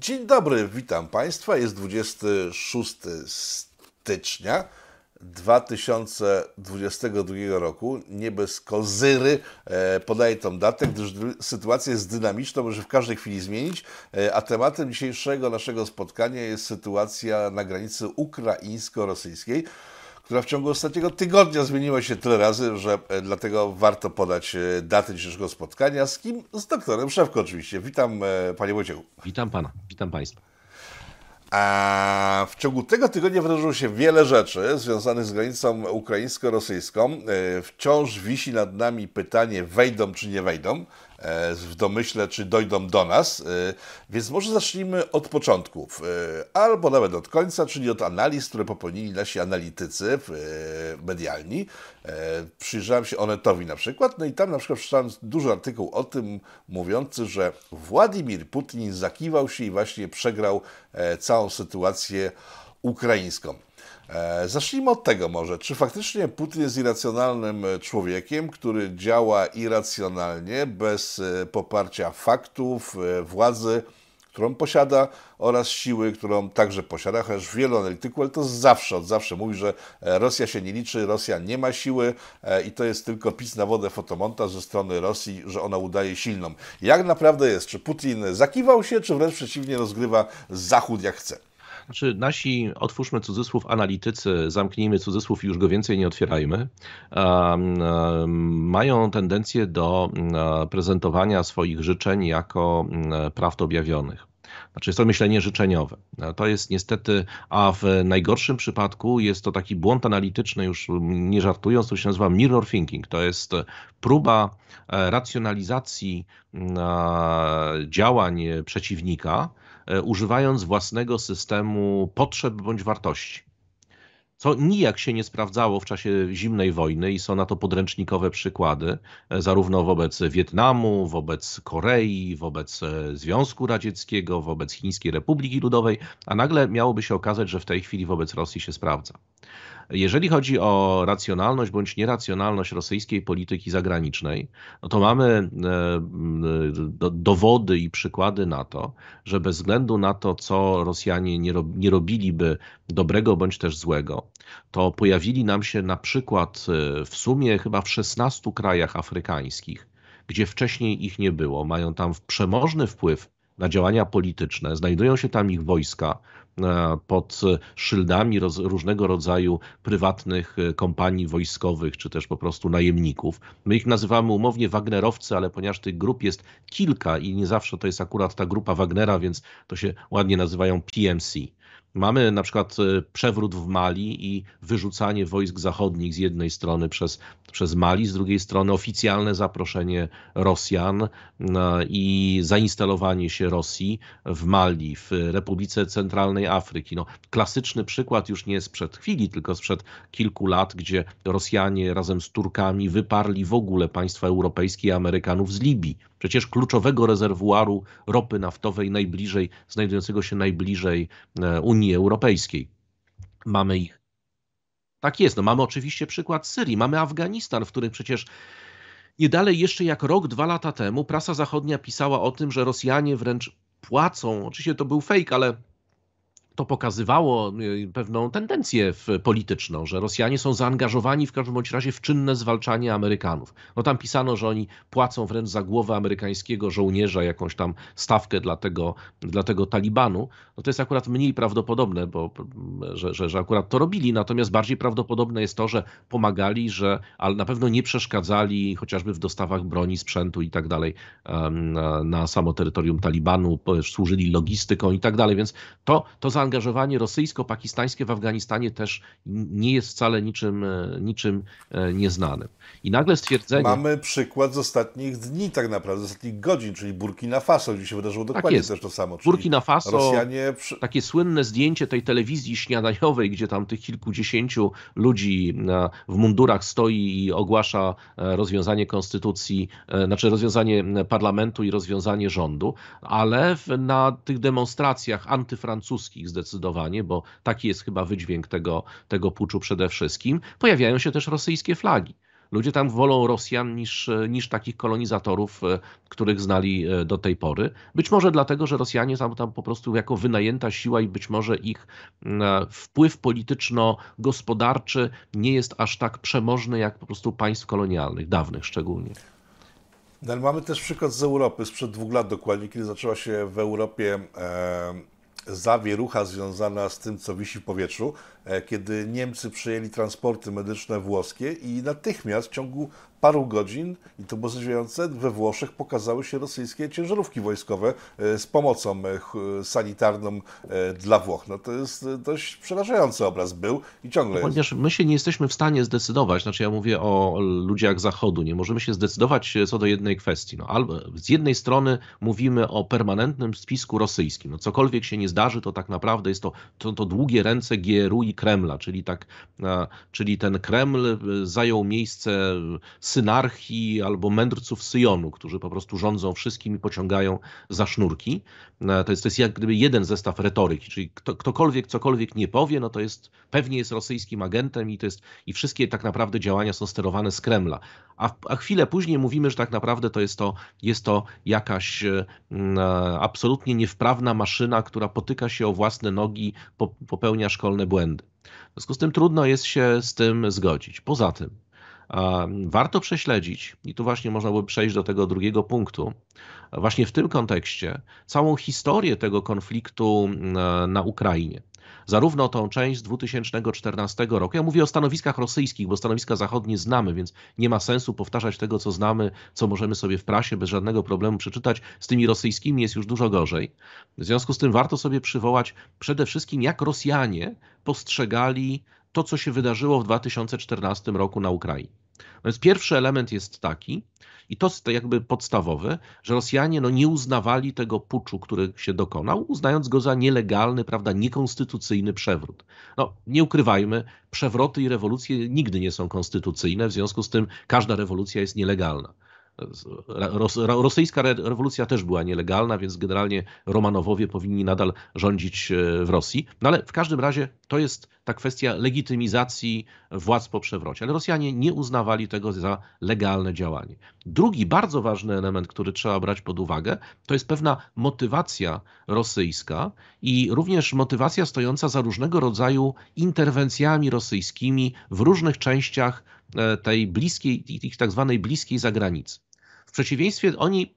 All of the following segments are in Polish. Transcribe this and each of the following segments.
Dzień dobry, witam Państwa. Jest 26 stycznia 2022 roku. Nie bez kozyry e, podaję tą datę, gdyż sytuacja jest dynamiczna, może w każdej chwili zmienić. E, a tematem dzisiejszego naszego spotkania jest sytuacja na granicy ukraińsko-rosyjskiej która w ciągu ostatniego tygodnia zmieniła się tyle razy, że e, dlatego warto podać e, datę dzisiejszego spotkania z kim? Z doktorem Szewko oczywiście. Witam e, panie Wojciechu. Witam pana, witam państwa. A w ciągu tego tygodnia wydarzyło się wiele rzeczy związanych z granicą ukraińsko-rosyjską. Wciąż wisi nad nami pytanie, wejdą czy nie wejdą. E, w domyśle, czy dojdą do nas. E, więc może zacznijmy od początków, e, albo nawet od końca, czyli od analiz, które popełnili nasi analitycy medialni. Przyjrzałem się Onetowi na przykład, no i tam na przykład przeczytałem duży artykuł o tym mówiący, że Władimir Putin zakiwał się i właśnie przegrał całą sytuację ukraińską. E, zacznijmy od tego może. Czy faktycznie Putin jest irracjonalnym e, człowiekiem, który działa irracjonalnie, bez e, poparcia faktów, władzy, którą posiada oraz siły, którą także posiada, chociaż wielu analityków, ale to zawsze, od zawsze mówi, że Rosja się nie liczy, Rosja nie ma siły i to jest tylko pis na wodę fotomonta ze strony Rosji, że ona udaje silną. Jak naprawdę jest? Czy Putin zakiwał się, czy wręcz przeciwnie rozgrywa Zachód jak chce? Znaczy nasi, otwórzmy cudzysłów, analitycy, zamknijmy cudzysłów i już go więcej nie otwierajmy, mają tendencję do prezentowania swoich życzeń jako prawd objawionych. Znaczy jest to myślenie życzeniowe. To jest niestety, a w najgorszym przypadku jest to taki błąd analityczny, już nie żartując, to się nazywa mirror thinking. To jest próba e, racjonalizacji działań e, przeciwnika E, używając własnego systemu potrzeb bądź wartości. Co nijak się nie sprawdzało w czasie zimnej wojny i są na to podręcznikowe przykłady, e, zarówno wobec Wietnamu, wobec Korei, wobec e, Związku Radzieckiego, wobec Chińskiej Republiki Ludowej, a nagle miałoby się okazać, że w tej chwili wobec Rosji się sprawdza. Jeżeli chodzi o racjonalność bądź nieracjonalność rosyjskiej polityki zagranicznej, no to mamy e, dowody i przykłady na to, że bez względu na to, co Rosjanie nie, nie robiliby dobrego bądź też złego, to pojawili nam się na przykład e, w sumie chyba w 16 krajach afrykańskich, gdzie wcześniej ich nie było, mają tam przemożny wpływ na działania polityczne, znajdują się tam ich wojska, E, pod szyldami roz, różnego rodzaju prywatnych e, kompanii wojskowych, czy też po prostu najemników. My ich nazywamy umownie Wagnerowcy, ale ponieważ tych grup jest kilka i nie zawsze to jest akurat ta grupa Wagnera, więc to się ładnie nazywają PMC. Mamy na przykład e, przewrót w Mali i wyrzucanie wojsk zachodnich z jednej strony przez przez Mali, z drugiej strony oficjalne zaproszenie Rosjan i zainstalowanie się Rosji w Mali, w Republice Centralnej Afryki. No, klasyczny przykład już nie sprzed chwili, tylko sprzed kilku lat, gdzie Rosjanie razem z Turkami wyparli w ogóle państwa europejskie i Amerykanów z Libii. Przecież kluczowego rezerwuaru ropy naftowej najbliżej, znajdującego się najbliżej e, Unii Europejskiej. Mamy ich tak jest. No mamy oczywiście przykład Syrii, mamy Afganistan, w którym przecież nie dalej jeszcze jak rok, dwa lata temu prasa zachodnia pisała o tym, że Rosjanie wręcz płacą, oczywiście to był fake, ale to pokazywało y, pewną tendencję polityczną, że Rosjanie są zaangażowani w każdym bądź razie w czynne zwalczanie Amerykanów. No tam pisano, że oni płacą wręcz za głowę amerykańskiego żołnierza jakąś tam stawkę dla tego, dla tego Talibanu. No to jest akurat mniej prawdopodobne, bo że, że, że akurat to robili, natomiast bardziej prawdopodobne jest to, że pomagali, że, ale na pewno nie przeszkadzali chociażby w dostawach broni, sprzętu i tak dalej na samo terytorium Talibanu, służyli logistyką i tak dalej, więc to, to za zaangażowanie rosyjsko-pakistańskie w Afganistanie też nie jest wcale niczym, e, niczym e, nieznanym. I nagle stwierdzenie... Mamy przykład z ostatnich dni tak naprawdę, z ostatnich godzin, czyli Burkina Faso, gdzie się wydarzyło tak dokładnie tak jest. też to samo. Burkina Faso, Rosjanie... takie słynne zdjęcie tej telewizji śniadaniowej, gdzie tam tych kilkudziesięciu ludzi e, w mundurach stoi i ogłasza rozwiązanie konstytucji, znaczy rozwiązanie parlamentu i rozwiązanie rządu, ale na tych demonstracjach antyfrancuskich zdecydowanie, bo taki jest chyba wydźwięk tego, tego puczu przede wszystkim, pojawiają się też rosyjskie flagi. Ludzie tam wolą Rosjan niż, niż takich kolonizatorów, e, których znali e, do tej pory. Być może dlatego, że Rosjanie są tam po prostu jako wynajęta siła i być może ich e, wpływ polityczno-gospodarczy nie jest aż tak przemożny jak po prostu państw kolonialnych, dawnych szczególnie. mamy też przykład z Europy sprzed dwóch lat dokładnie, kiedy zaczęła się w Europie zawierucha związana z tym, co wisi w powietrzu, e, kiedy Niemcy przyjęli transporty medyczne włoskie i natychmiast w ciągu paru godzin, i to było zdziwiające, we Włoszech pokazały się rosyjskie ciężarówki wojskowe e, z pomocą e, sanitarną e, dla Włoch. No to jest dość przerażający obraz był i ciągle no, Ponieważ my się nie jesteśmy w stanie zdecydować, znaczy ja mówię o ludziach zachodu, nie możemy się zdecydować co do jednej kwestii. No, albo z jednej strony mówimy o permanentnym spisku rosyjskim. No, cokolwiek się nie zdarzy, to tak naprawdę jest to, to, to długie ręce GRU i Kremla, czyli, tak, czyli ten Kreml zajął miejsce synarchii albo mędrców Syjonu, którzy po prostu rządzą wszystkim i pociągają za sznurki. E, to jest, to jest jak gdyby jeden zestaw retoryki, czyli kto, ktokolwiek cokolwiek nie powie, no to jest pewnie jest rosyjskim agentem i to jest i wszystkie tak naprawdę działania są sterowane z Kremla. A, a chwilę później mówimy, że tak naprawdę to jest to, jest to jakaś e, e absolutnie niewprawna maszyna, która potyka się o własne nogi, popełnia szkolne błędy. W związku z tym trudno jest się z tym zgodzić. Poza tym, Mm, warto prześledzić, i tu właśnie można by przejść do tego drugiego punktu, właśnie w tym kontekście, całą historię tego konfliktu mm, e, na Ukrainie zarówno tą część z 2014 roku. Ja mówię o stanowiskach rosyjskich, bo stanowiska zachodnie znamy, więc nie ma sensu powtarzać tego, co znamy, co możemy sobie w prasie bez żadnego problemu przeczytać. Z tymi rosyjskimi jest już dużo gorzej. W związku z tym warto sobie przywołać przede wszystkim, jak Rosjanie postrzegali to, co się wydarzyło w 2014 roku na Ukrainie. No więc pierwszy element jest taki, i to jest jakby podstawowe, że Rosjanie no, nie uznawali tego puczu, który się dokonał, uznając go za nielegalny, prawda, niekonstytucyjny przewrót. No, nie ukrywajmy, przewroty i rewolucje nigdy nie są konstytucyjne, w związku z tym każda rewolucja jest nielegalna rosyjska rewolucja też była nielegalna, więc generalnie Romanowowie powinni nadal rządzić e, w Rosji. No ale w każdym razie to jest ta kwestia legitymizacji władz po przewrocie. Ale Rosjanie nie uznawali tego za legalne działanie. Drugi bardzo ważny element, który trzeba brać pod uwagę, to jest pewna motywacja rosyjska i również motywacja stojąca za różnego rodzaju interwencjami rosyjskimi w różnych częściach E, tej bliskiej, ich tak zwanej bliskiej zagranicy. W przeciwieństwie oni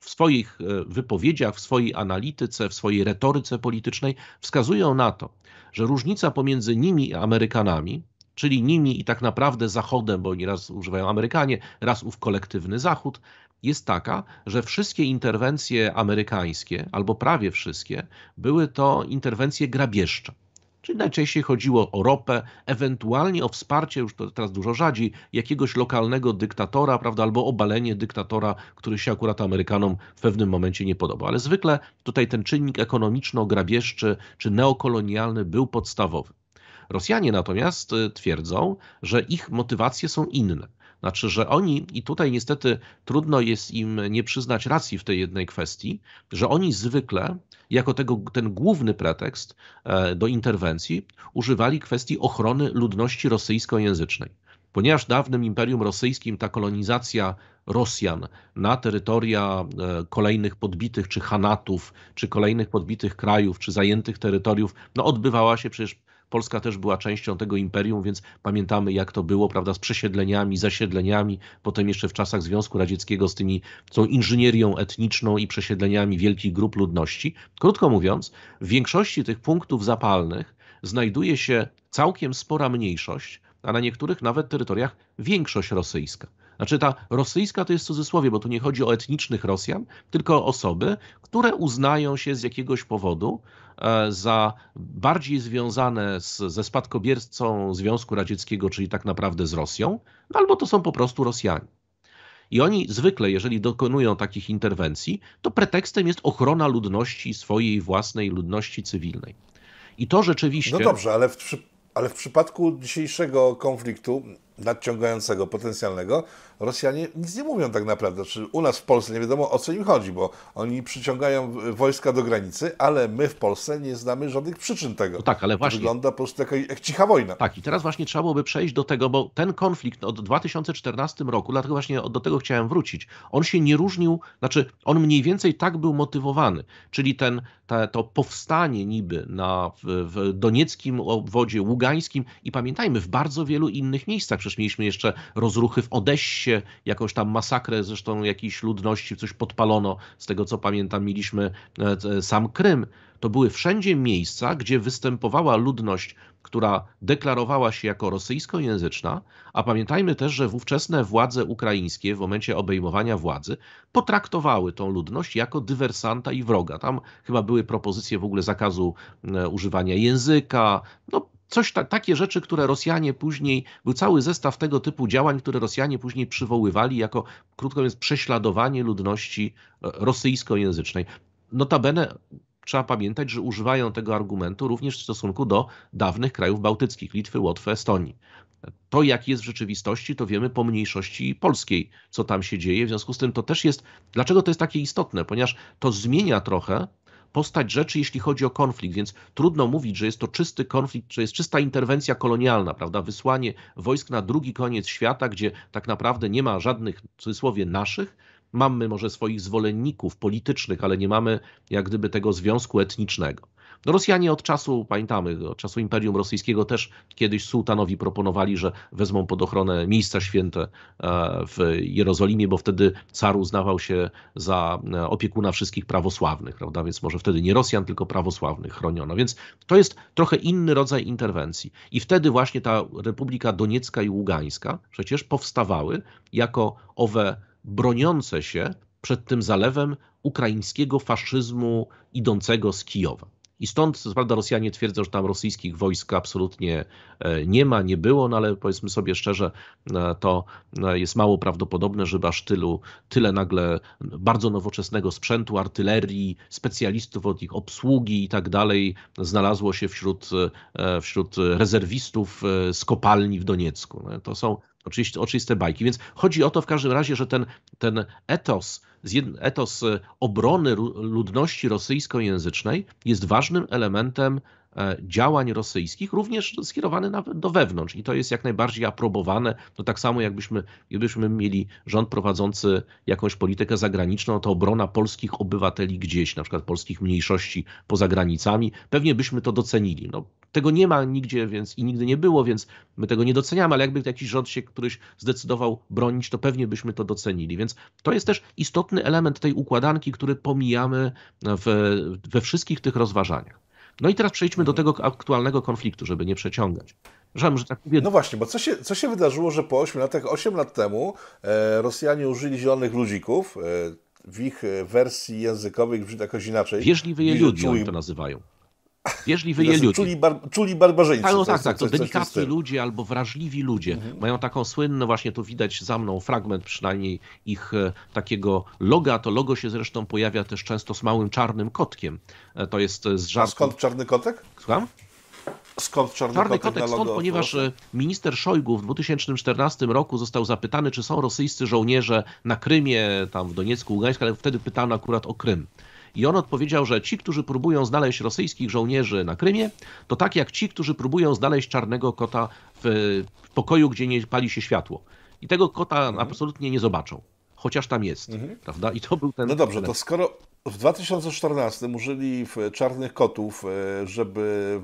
w swoich e, wypowiedziach, w swojej analityce, w swojej retoryce politycznej wskazują na to, że różnica pomiędzy nimi a Amerykanami, czyli nimi i tak naprawdę Zachodem, bo oni raz używają Amerykanie, raz ów kolektywny Zachód, jest taka, że wszystkie interwencje amerykańskie, albo prawie wszystkie, były to interwencje grabieżcze czyli najczęściej chodziło o ropę, ewentualnie o wsparcie, już to teraz dużo rzadziej, jakiegoś lokalnego dyktatora, prawda, albo obalenie dyktatora, który się akurat Amerykanom w pewnym momencie nie podobał. Ale zwykle tutaj ten czynnik ekonomiczno-grabieżczy czy neokolonialny był podstawowy. Rosjanie natomiast y, twierdzą, że ich motywacje są inne. Znaczy, że oni, i tutaj niestety trudno jest im nie przyznać racji w tej jednej kwestii, że oni zwykle jako tego, ten główny pretekst e, do interwencji używali kwestii ochrony ludności rosyjskojęzycznej. Ponieważ w dawnym Imperium Rosyjskim ta kolonizacja Rosjan na terytoria e, kolejnych podbitych, czy Hanatów, czy kolejnych podbitych krajów, czy zajętych terytoriów, no odbywała się przecież Polska też była częścią tego imperium, więc pamiętamy jak to było, prawda, z przesiedleniami, zasiedleniami, potem jeszcze w czasach Związku Radzieckiego z tymi, tą inżynierią etniczną i przesiedleniami wielkich grup ludności. Krótko mówiąc, w większości tych punktów zapalnych znajduje się całkiem spora mniejszość, a na niektórych nawet terytoriach większość rosyjska. Znaczy ta rosyjska to jest w cudzysłowie, bo tu nie chodzi o etnicznych Rosjan, tylko o osoby, które uznają się z jakiegoś powodu e, za bardziej związane z, ze spadkobiercą Związku Radzieckiego, czyli tak naprawdę z Rosją, no albo to są po prostu Rosjanie. I oni zwykle, jeżeli dokonują takich interwencji, to pretekstem jest ochrona ludności, swojej własnej ludności cywilnej. I to rzeczywiście. No dobrze, ale w, ale w przypadku dzisiejszego konfliktu nadciągającego, potencjalnego, Rosjanie nic nie mówią tak naprawdę. Czy u nas w Polsce nie wiadomo o co im chodzi, bo oni przyciągają wojska do granicy, ale my w Polsce nie znamy żadnych przyczyn tego. No tak, ale właśnie. wygląda po prostu jak, jak cicha wojna. Tak, i teraz właśnie trzeba byłoby przejść do tego, bo ten konflikt od 2014 roku, dlatego właśnie do tego chciałem wrócić, on się nie różnił, znaczy on mniej więcej tak był motywowany, czyli ten, te, to powstanie niby na, w, w donieckim obwodzie ługańskim i pamiętajmy, w bardzo wielu innych miejscach, przecież mieliśmy jeszcze rozruchy w Odessie, jakąś tam masakrę, zresztą jakiejś ludności, coś podpalono, z tego co pamiętam, mieliśmy e, e, sam Krym. To były wszędzie miejsca, gdzie występowała ludność, która deklarowała się jako rosyjskojęzyczna, a pamiętajmy też, że wówczesne władze ukraińskie w momencie obejmowania władzy potraktowały tą ludność jako dywersanta i wroga. Tam chyba były propozycje w ogóle zakazu e, używania języka, no coś ta, takie rzeczy, które Rosjanie później, był cały zestaw tego typu działań, które Rosjanie później przywoływali jako, krótko mówiąc, prześladowanie ludności e, rosyjskojęzycznej. Notabene trzeba pamiętać, że używają tego argumentu również w stosunku do dawnych krajów bałtyckich Litwy, Łotwy, Estonii. To, jak jest w rzeczywistości, to wiemy po mniejszości polskiej, co tam się dzieje. W związku z tym to też jest. Dlaczego to jest takie istotne? Ponieważ to zmienia trochę postać rzeczy, jeśli chodzi o konflikt, więc trudno mówić, że jest to czysty konflikt, że jest czysta interwencja kolonialna, prawda? Wysłanie wojsk na drugi koniec świata, gdzie tak naprawdę nie ma żadnych, w cudzysłowie, naszych, mamy może swoich zwolenników politycznych, ale nie mamy jak gdyby tego związku etnicznego. No Rosjanie od czasu, pamiętamy, od czasu Imperium Rosyjskiego też kiedyś sułtanowi proponowali, że wezmą pod ochronę miejsca święte e, w Jerozolimie, bo wtedy car uznawał się za e, opiekuna wszystkich prawosławnych, prawda? Więc może wtedy nie Rosjan, tylko prawosławnych chroniono. Więc to jest trochę inny rodzaj interwencji. I wtedy właśnie ta Republika Doniecka i Ługańska przecież powstawały jako owe broniące się przed tym zalewem ukraińskiego faszyzmu idącego z Kijowa. I stąd, co prawda, Rosjanie twierdzą, że tam rosyjskich wojsk absolutnie e, nie ma, nie było, no ale powiedzmy sobie szczerze, e, to e, jest mało prawdopodobne, żeby aż tylu, tyle nagle bardzo nowoczesnego sprzętu, artylerii, specjalistów od ich obsługi i tak dalej znalazło się wśród, wśród rezerwistów z kopalni w Doniecku. No, to są Oczywiście oczywiste bajki. Więc chodzi o to w każdym razie, że ten, ten etos, etos e, obrony ludności rosyjskojęzycznej jest ważnym elementem E, działań rosyjskich, również skierowany nawet do wewnątrz. I to jest jak najbardziej aprobowane. No tak samo jakbyśmy, gdybyśmy mieli rząd prowadzący jakąś politykę zagraniczną, to obrona polskich obywateli gdzieś, na przykład polskich mniejszości poza granicami, pewnie byśmy to docenili. No, tego nie ma nigdzie więc i nigdy nie było, więc my tego nie doceniamy, ale jakby jakiś rząd się któryś zdecydował bronić, to pewnie byśmy to docenili. Więc to jest też istotny element tej układanki, który pomijamy w, we wszystkich tych rozważaniach. No i teraz przejdźmy do mhm. tego aktualnego konfliktu, żeby nie przeciągać. Żałem, że tak mówię. No właśnie, bo co się, co się wydarzyło, że po 8 latach, 8 lat temu e, Rosjanie użyli zielonych ludzików, e, w ich e, wersji językowej brzmi jakoś inaczej. Wierzliwy ludzi, oni to nazywają. Wierzliwy je ludzie. Czuli, bar, czuli barbarzyńcy. Tak, no, tak, tak. To delikatni ludzie albo wrażliwi ludzie. Mhm. Mają taką słynną, właśnie tu widać za mną fragment przynajmniej ich e, takiego loga. To logo się zresztą pojawia też często z małym czarnym kotkiem. E, to jest e, z żartu. A skąd czarny kotek? Słucham? Skąd czarny, czarny kotek? kotek skąd, ponieważ minister Szojgu w 2014 roku został zapytany, czy są rosyjscy żołnierze na Krymie, tam w Doniecku, Ługańsku, ale wtedy pytano akurat o Krym. I on odpowiedział, że ci, którzy próbują znaleźć rosyjskich żołnierzy na Krymie, to tak jak ci, którzy próbują znaleźć czarnego kota w pokoju, gdzie nie pali się światło. I tego kota mhm. absolutnie nie zobaczą, chociaż tam jest, mhm. prawda? I to był ten... No dobrze, to skoro w 2014 użyli e, czarnych kotów, e, żeby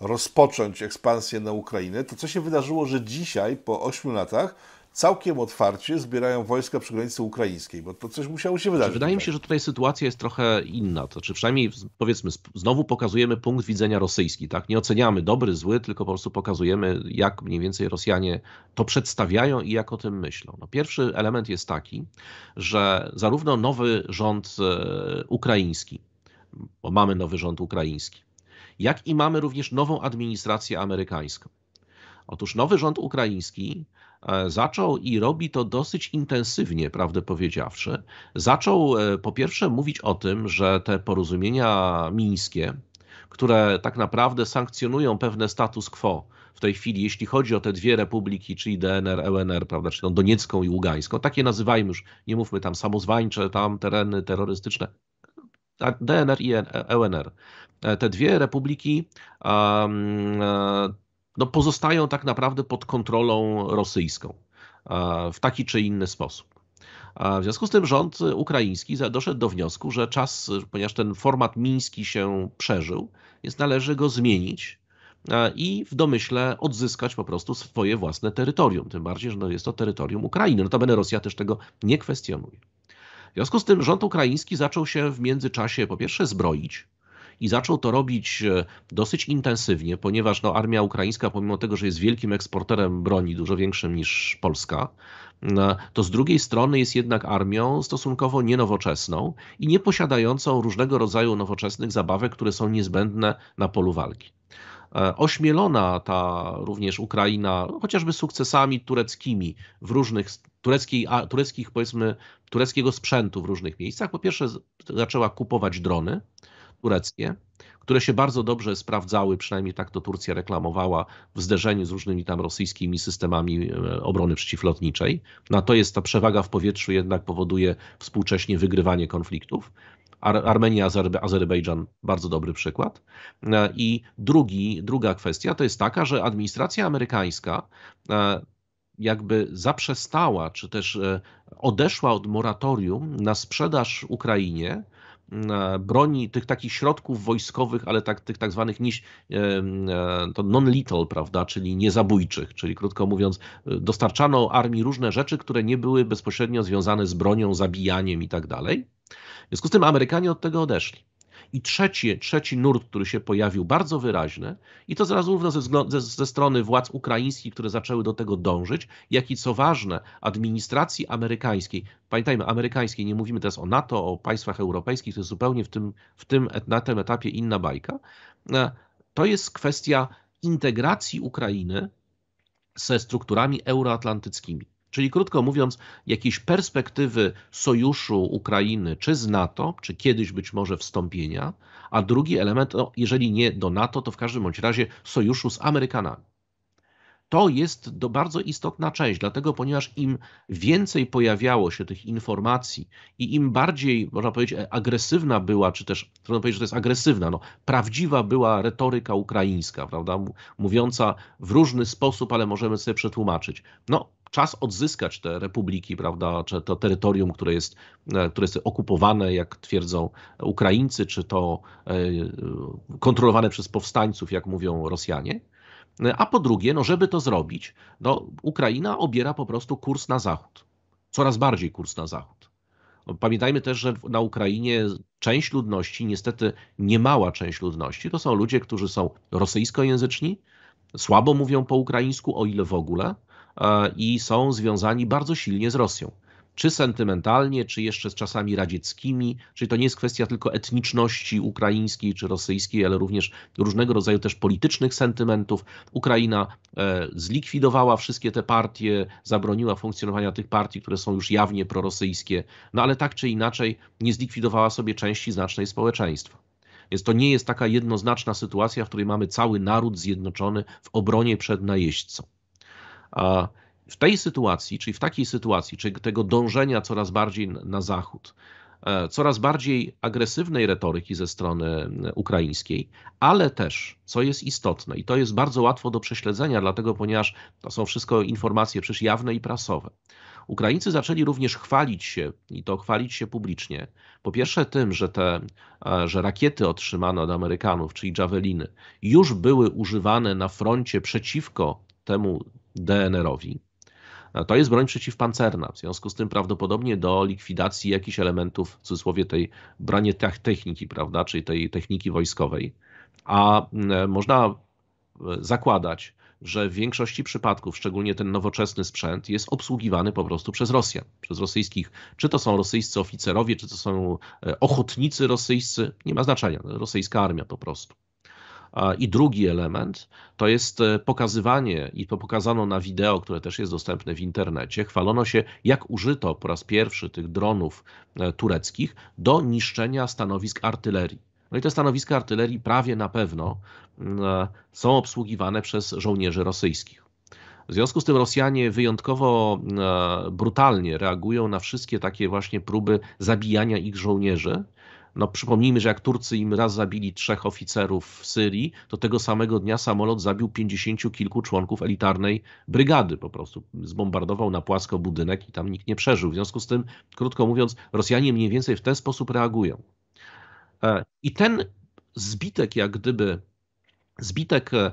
rozpocząć ekspansję na Ukrainę, to co się wydarzyło, że dzisiaj, po 8 latach, całkiem otwarcie zbierają wojska przy granicy ukraińskiej, bo to coś musiało się wydarzyć. Wydaje mi się, że tutaj sytuacja jest trochę inna. To czy znaczy, przynajmniej powiedzmy, znowu pokazujemy punkt widzenia rosyjski, tak? Nie oceniamy dobry, zły, tylko po prostu pokazujemy, jak mniej więcej Rosjanie to przedstawiają i jak o tym myślą. No, pierwszy element jest taki, że zarówno nowy rząd e, ukraiński, bo mamy nowy rząd ukraiński, jak i mamy również nową administrację amerykańską. Otóż nowy rząd ukraiński E, zaczął i robi to dosyć intensywnie, prawdę powiedziawszy. Zaczął e, po pierwsze mówić o tym, że te porozumienia mińskie, które tak naprawdę sankcjonują pewne status quo, w tej chwili, jeśli chodzi o te dwie republiki, czyli DNR, LNR, e prawda, czyli tą Doniecką i Ługańską, takie nazywajmy już, nie mówmy tam samozwańcze, tam tereny terrorystyczne, DNR i LNR, Te dwie republiki no, pozostają tak naprawdę pod kontrolą rosyjską e, w taki czy inny sposób. E, w związku z tym rząd ukraiński doszedł do wniosku, że czas, ponieważ ten format miński się przeżył, jest należy go zmienić e, i w domyśle odzyskać po prostu swoje własne terytorium. Tym bardziej, że no jest to terytorium Ukrainy. Notabene Rosja też tego nie kwestionuje. W związku z tym rząd ukraiński zaczął się w międzyczasie po pierwsze zbroić, i zaczął to robić e, dosyć intensywnie, ponieważ no, armia ukraińska, pomimo tego, że jest wielkim eksporterem broni, dużo większym niż Polska, e, to z drugiej strony jest jednak armią stosunkowo nienowoczesną i nieposiadającą różnego rodzaju nowoczesnych zabawek, które są niezbędne na polu walki. E, ośmielona ta również Ukraina, no, chociażby sukcesami tureckimi w różnych tureckiej, tureckich, powiedzmy, tureckiego sprzętu w różnych miejscach. Po pierwsze, zaczęła kupować drony, tureckie, które się bardzo dobrze sprawdzały, przynajmniej tak to Turcja reklamowała, w zderzeniu z różnymi tam rosyjskimi systemami e, obrony przeciwlotniczej. No to jest ta przewaga w powietrzu, jednak powoduje współcześnie wygrywanie konfliktów. Ar Armenia, Azery Azerbejdżan, bardzo dobry przykład. E, I drugi, druga kwestia to jest taka, że administracja amerykańska e, jakby zaprzestała, czy też odeszła od moratorium na sprzedaż Ukrainie E, broni, tych takich środków wojskowych, ale tak, tych tak zwanych e, e, to non-lethal, prawda, czyli niezabójczych, czyli krótko mówiąc, dostarczano armii różne rzeczy, które nie były bezpośrednio związane z bronią, zabijaniem i tak dalej. W związku z tym Amerykanie od tego odeszli. I trzeci, trzeci nurt, który się pojawił, bardzo wyraźny, i to zarówno ze, ze, ze strony władz ukraińskich, które zaczęły do tego dążyć, jak i co ważne, administracji amerykańskiej. Pamiętajmy, amerykańskiej, nie mówimy teraz o NATO, o państwach europejskich, to jest zupełnie w tym, w tym, na tym etapie inna bajka. E, to jest kwestia integracji Ukrainy ze strukturami euroatlantyckimi. Czyli krótko mówiąc, jakieś perspektywy sojuszu Ukrainy czy z NATO, czy kiedyś być może wstąpienia, a drugi element, no, jeżeli nie do NATO, to w każdym bądź razie sojuszu z Amerykanami. To jest do bardzo istotna część, dlatego ponieważ im więcej pojawiało się tych informacji i im bardziej, można powiedzieć, agresywna była, czy też, trudno powiedzieć, że to jest agresywna, no, prawdziwa była retoryka ukraińska, prawda, mówiąca w różny sposób, ale możemy sobie przetłumaczyć. No, czas odzyskać te republiki, prawda, czy to terytorium, które jest, e, które jest okupowane, jak twierdzą Ukraińcy, czy to e, kontrolowane przez powstańców, jak mówią Rosjanie. E, a po drugie, no żeby to zrobić, no Ukraina obiera po prostu kurs na zachód. Coraz bardziej kurs na zachód. No, pamiętajmy też, że na Ukrainie część ludności, niestety niemała część ludności, to są ludzie, którzy są rosyjskojęzyczni, słabo mówią po ukraińsku, o ile w ogóle, E, i są związani bardzo silnie z Rosją. Czy sentymentalnie, czy jeszcze z czasami radzieckimi, czyli to nie jest kwestia tylko etniczności ukraińskiej czy rosyjskiej, ale również różnego rodzaju też politycznych sentymentów. Ukraina e, zlikwidowała wszystkie te partie, zabroniła funkcjonowania tych partii, które są już jawnie prorosyjskie, no ale tak czy inaczej nie zlikwidowała sobie części znacznej społeczeństwa. Więc to nie jest taka jednoznaczna sytuacja, w której mamy cały naród zjednoczony w obronie przed najeźdźcą. A w tej sytuacji, czyli w takiej sytuacji, czyli tego dążenia coraz bardziej na zachód, e, coraz bardziej agresywnej retoryki ze strony e, ukraińskiej, ale też, co jest istotne, i to jest bardzo łatwo do prześledzenia, dlatego ponieważ to są wszystko informacje przecież jawne i prasowe. Ukraińcy zaczęli również chwalić się, i to chwalić się publicznie, po pierwsze tym, że te e, że rakiety otrzymane od Amerykanów, czyli Javeliny, już były używane na froncie przeciwko temu DNR-owi. To jest broń przeciwpancerna, w związku z tym prawdopodobnie do likwidacji jakichś elementów, w cudzysłowie, tej branie techniki, prawda, czyli tej techniki wojskowej. A e, można e, zakładać, że w większości przypadków, szczególnie ten nowoczesny sprzęt, jest obsługiwany po prostu przez Rosjan, przez rosyjskich. Czy to są rosyjscy oficerowie, czy to są e, ochotnicy rosyjscy, nie ma znaczenia. Rosyjska armia po prostu. I drugi element to jest e, pokazywanie, i to pokazano na wideo, które też jest dostępne w internecie. Chwalono się, jak użyto po raz pierwszy tych dronów e, tureckich do niszczenia stanowisk artylerii. No i te stanowiska artylerii prawie na pewno mm, e, są obsługiwane przez żołnierzy rosyjskich. W związku z tym Rosjanie wyjątkowo mm, brutalnie reagują na wszystkie takie właśnie próby zabijania ich żołnierzy, no przypomnijmy, że jak Turcy im raz zabili trzech oficerów w Syrii, to tego samego dnia samolot zabił pięćdziesięciu kilku członków elitarnej brygady. Po prostu zbombardował na płasko budynek i tam nikt nie przeżył. W związku z tym, krótko mówiąc, Rosjanie mniej więcej w ten sposób reagują. E, I ten zbitek jak gdyby zbitek e,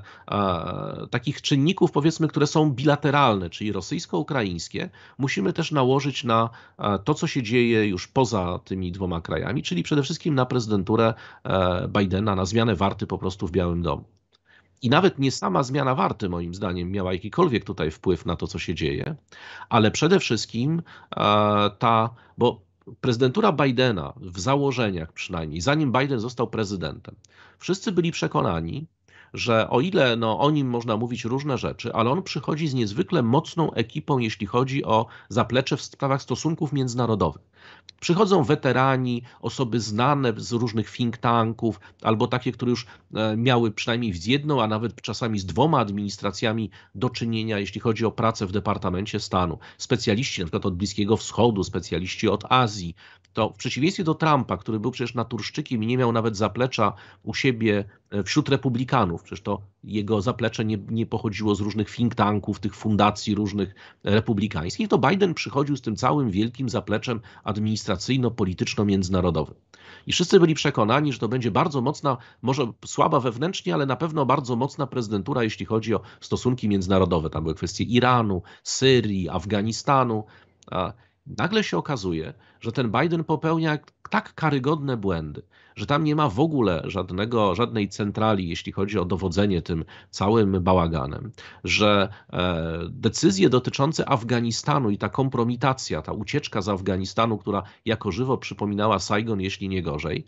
takich czynników, powiedzmy, które są bilateralne, czyli rosyjsko-ukraińskie, musimy też nałożyć na e, to, co się dzieje już poza tymi dwoma krajami, czyli przede wszystkim na prezydenturę e, Bidena, na zmianę warty po prostu w Białym Domu. I nawet nie sama zmiana warty, moim zdaniem, miała jakikolwiek tutaj wpływ na to, co się dzieje, ale przede wszystkim e, ta, bo prezydentura Bidena w założeniach przynajmniej, zanim Biden został prezydentem, wszyscy byli przekonani, że o ile no, o nim można mówić różne rzeczy, ale on przychodzi z niezwykle mocną ekipą, jeśli chodzi o zaplecze w sprawach stosunków międzynarodowych. Przychodzą weterani, osoby znane z różnych think tanków, albo takie, które już e, miały przynajmniej z jedną, a nawet czasami z dwoma administracjami do czynienia, jeśli chodzi o pracę w Departamencie Stanu. Specjaliści na przykład od Bliskiego Wschodu, specjaliści od Azji. To w przeciwieństwie do Trumpa, który był przecież naturszczykiem i nie miał nawet zaplecza u siebie e, wśród republikanów, przecież to jego zaplecze nie, nie pochodziło z różnych think tanków, tych fundacji różnych republikańskich, to Biden przychodził z tym całym wielkim zapleczem administracyjno-polityczno-międzynarodowym. I wszyscy byli przekonani, że to będzie bardzo mocna, może słaba wewnętrznie, ale na pewno bardzo mocna prezydentura, jeśli chodzi o stosunki międzynarodowe. Tam były kwestie Iranu, Syrii, Afganistanu. Nagle się okazuje, że ten Biden popełnia tak karygodne błędy, że tam nie ma w ogóle żadnego, żadnej centrali, jeśli chodzi o dowodzenie tym całym bałaganem, że e, decyzje dotyczące Afganistanu i ta kompromitacja, ta ucieczka z Afganistanu, która jako żywo przypominała Saigon, jeśli nie gorzej,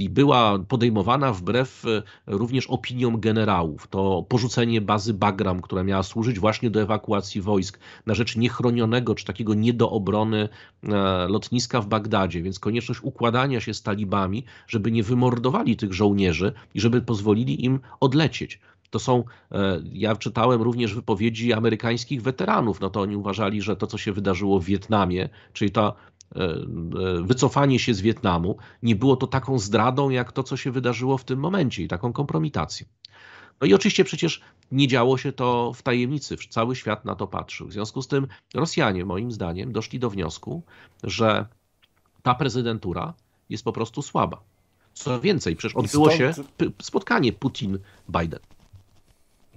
i była podejmowana wbrew e, również opiniom generałów. To porzucenie bazy Bagram, która miała służyć właśnie do ewakuacji wojsk na rzecz niechronionego czy takiego niedoobrony e, lotniska w Bagdadzie, więc konieczność układania się z talibami, żeby nie wymordowali tych żołnierzy i żeby pozwolili im odlecieć. To są, e, ja czytałem również wypowiedzi amerykańskich weteranów, no to oni uważali, że to, co się wydarzyło w Wietnamie, czyli ta E, e, wycofanie się z Wietnamu, nie było to taką zdradą, jak to, co się wydarzyło w tym momencie i taką kompromitacją. No i oczywiście przecież nie działo się to w tajemnicy, cały świat na to patrzył. W związku z tym Rosjanie, moim zdaniem, doszli do wniosku, że ta prezydentura jest po prostu słaba. Co więcej, przecież odbyło się spotkanie Putin-Biden.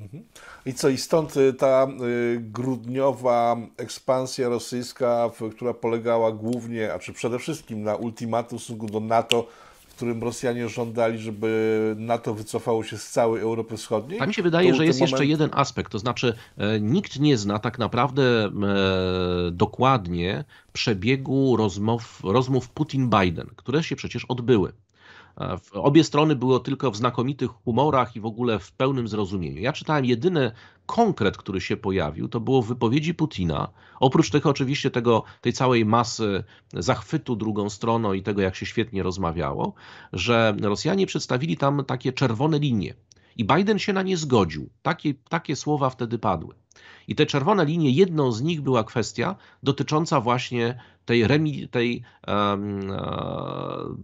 Mhm. I co, i stąd y, ta y, grudniowa ekspansja rosyjska, która polegała głównie, a czy przede wszystkim na ultimatum w stosunku do NATO, w którym Rosjanie żądali, żeby NATO wycofało się z całej Europy Wschodniej? Tam mi się wydaje, że jest moment... jeszcze jeden aspekt, to znaczy e, nikt nie zna tak naprawdę e, dokładnie przebiegu rozmów, rozmów Putin-Biden, które się przecież odbyły. E, obie strony były tylko w znakomitych humorach i w ogóle w pełnym zrozumieniu. Ja czytałem jedyny konkret, który się pojawił, to było w wypowiedzi Putina. Oprócz tego oczywiście tego, tej całej masy zachwytu drugą stroną i tego, jak się świetnie rozmawiało, że Rosjanie przedstawili tam takie czerwone linie i Biden się na nie zgodził. Takie, takie słowa wtedy padły. I te czerwone linie, jedną z nich była kwestia dotycząca właśnie tej, remi, tej um,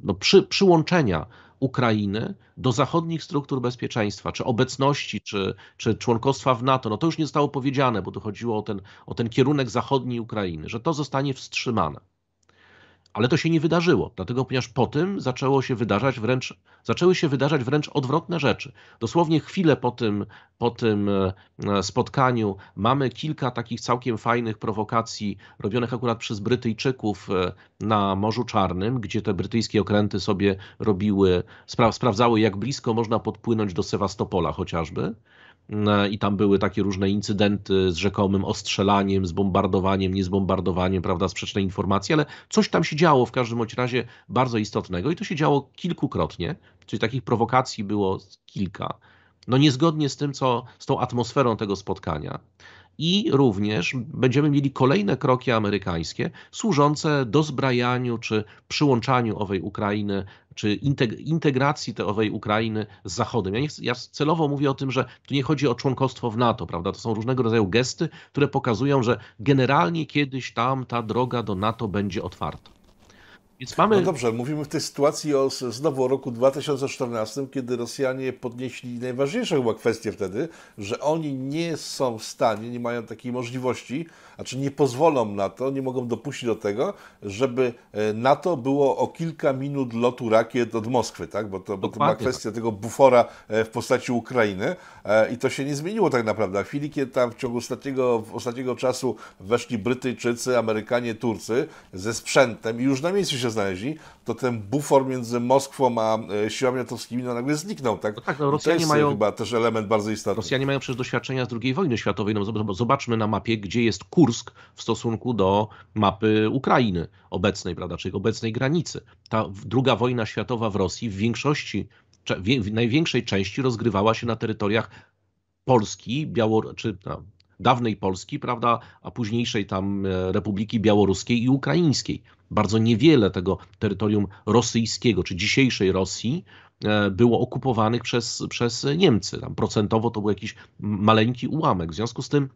no, przy, przyłączenia Ukrainy do zachodnich struktur bezpieczeństwa, czy obecności, czy, czy członkostwa w NATO. No to już nie zostało powiedziane, bo tu chodziło o ten, o ten kierunek zachodni Ukrainy, że to zostanie wstrzymane. Ale to się nie wydarzyło, dlatego ponieważ po tym zaczęło się wydarzać wręcz, zaczęły się wydarzać wręcz odwrotne rzeczy. Dosłownie chwilę po tym, po tym e, spotkaniu mamy kilka takich całkiem fajnych prowokacji robionych akurat przez Brytyjczyków e, na Morzu Czarnym, gdzie te brytyjskie okręty sobie robiły, spra sprawdzały jak blisko można podpłynąć do Sewastopola chociażby. E, i tam były takie różne incydenty z rzekomym ostrzelaniem, z bombardowaniem, niezbombardowaniem, prawda, sprzeczne informacje, ale coś tam się działo w każdym bądź razie bardzo istotnego i to się działo kilkukrotnie, czyli takich prowokacji było kilka. No niezgodnie z tym, co z tą atmosferą tego spotkania i również będziemy mieli kolejne kroki amerykańskie służące dozbrajaniu czy przyłączaniu owej Ukrainy, czy integracji tej owej Ukrainy z Zachodem. Ja, nie, ja celowo mówię o tym, że tu nie chodzi o członkostwo w NATO, prawda? To są różnego rodzaju gesty, które pokazują, że generalnie kiedyś tam ta droga do NATO będzie otwarta. Więc mamy... No dobrze, mówimy w tej sytuacji o, znowu o roku 2014, kiedy Rosjanie podnieśli najważniejszą chyba kwestię wtedy, że oni nie są w stanie, nie mają takiej możliwości, znaczy nie pozwolą na to, nie mogą dopuścić do tego, żeby e, NATO było o kilka minut lotu rakiet od Moskwy, tak? bo, to, bo to była tak. kwestia tego bufora e, w postaci Ukrainy e, i to się nie zmieniło tak naprawdę. W chwili, kiedy tam w ciągu ostatniego, ostatniego czasu weszli Brytyjczycy, Amerykanie, Turcy ze sprzętem i już na miejscu się się znaleźli, to ten bufor między Moskwą a e, siłami natowskimi no, nagle zniknął. Tak, no tak no Rosjanie to jest e, mają, chyba też element bardzo istotny. Rosjanie mają przecież doświadczenia z II wojny światowej. No, zobaczmy na mapie, gdzie jest Kursk w stosunku do mapy Ukrainy obecnej, prawda, czyli obecnej granicy. Ta druga wojna światowa w Rosji w większości, w największej części rozgrywała się na terytoriach Polski, Białor... czy no, dawnej Polski, prawda, a późniejszej tam e, Republiki Białoruskiej i Ukraińskiej bardzo niewiele tego terytorium rosyjskiego, czy dzisiejszej Rosji, e, było okupowanych przez, przez Niemcy. Tam procentowo to był jakiś maleńki ułamek. W związku z tym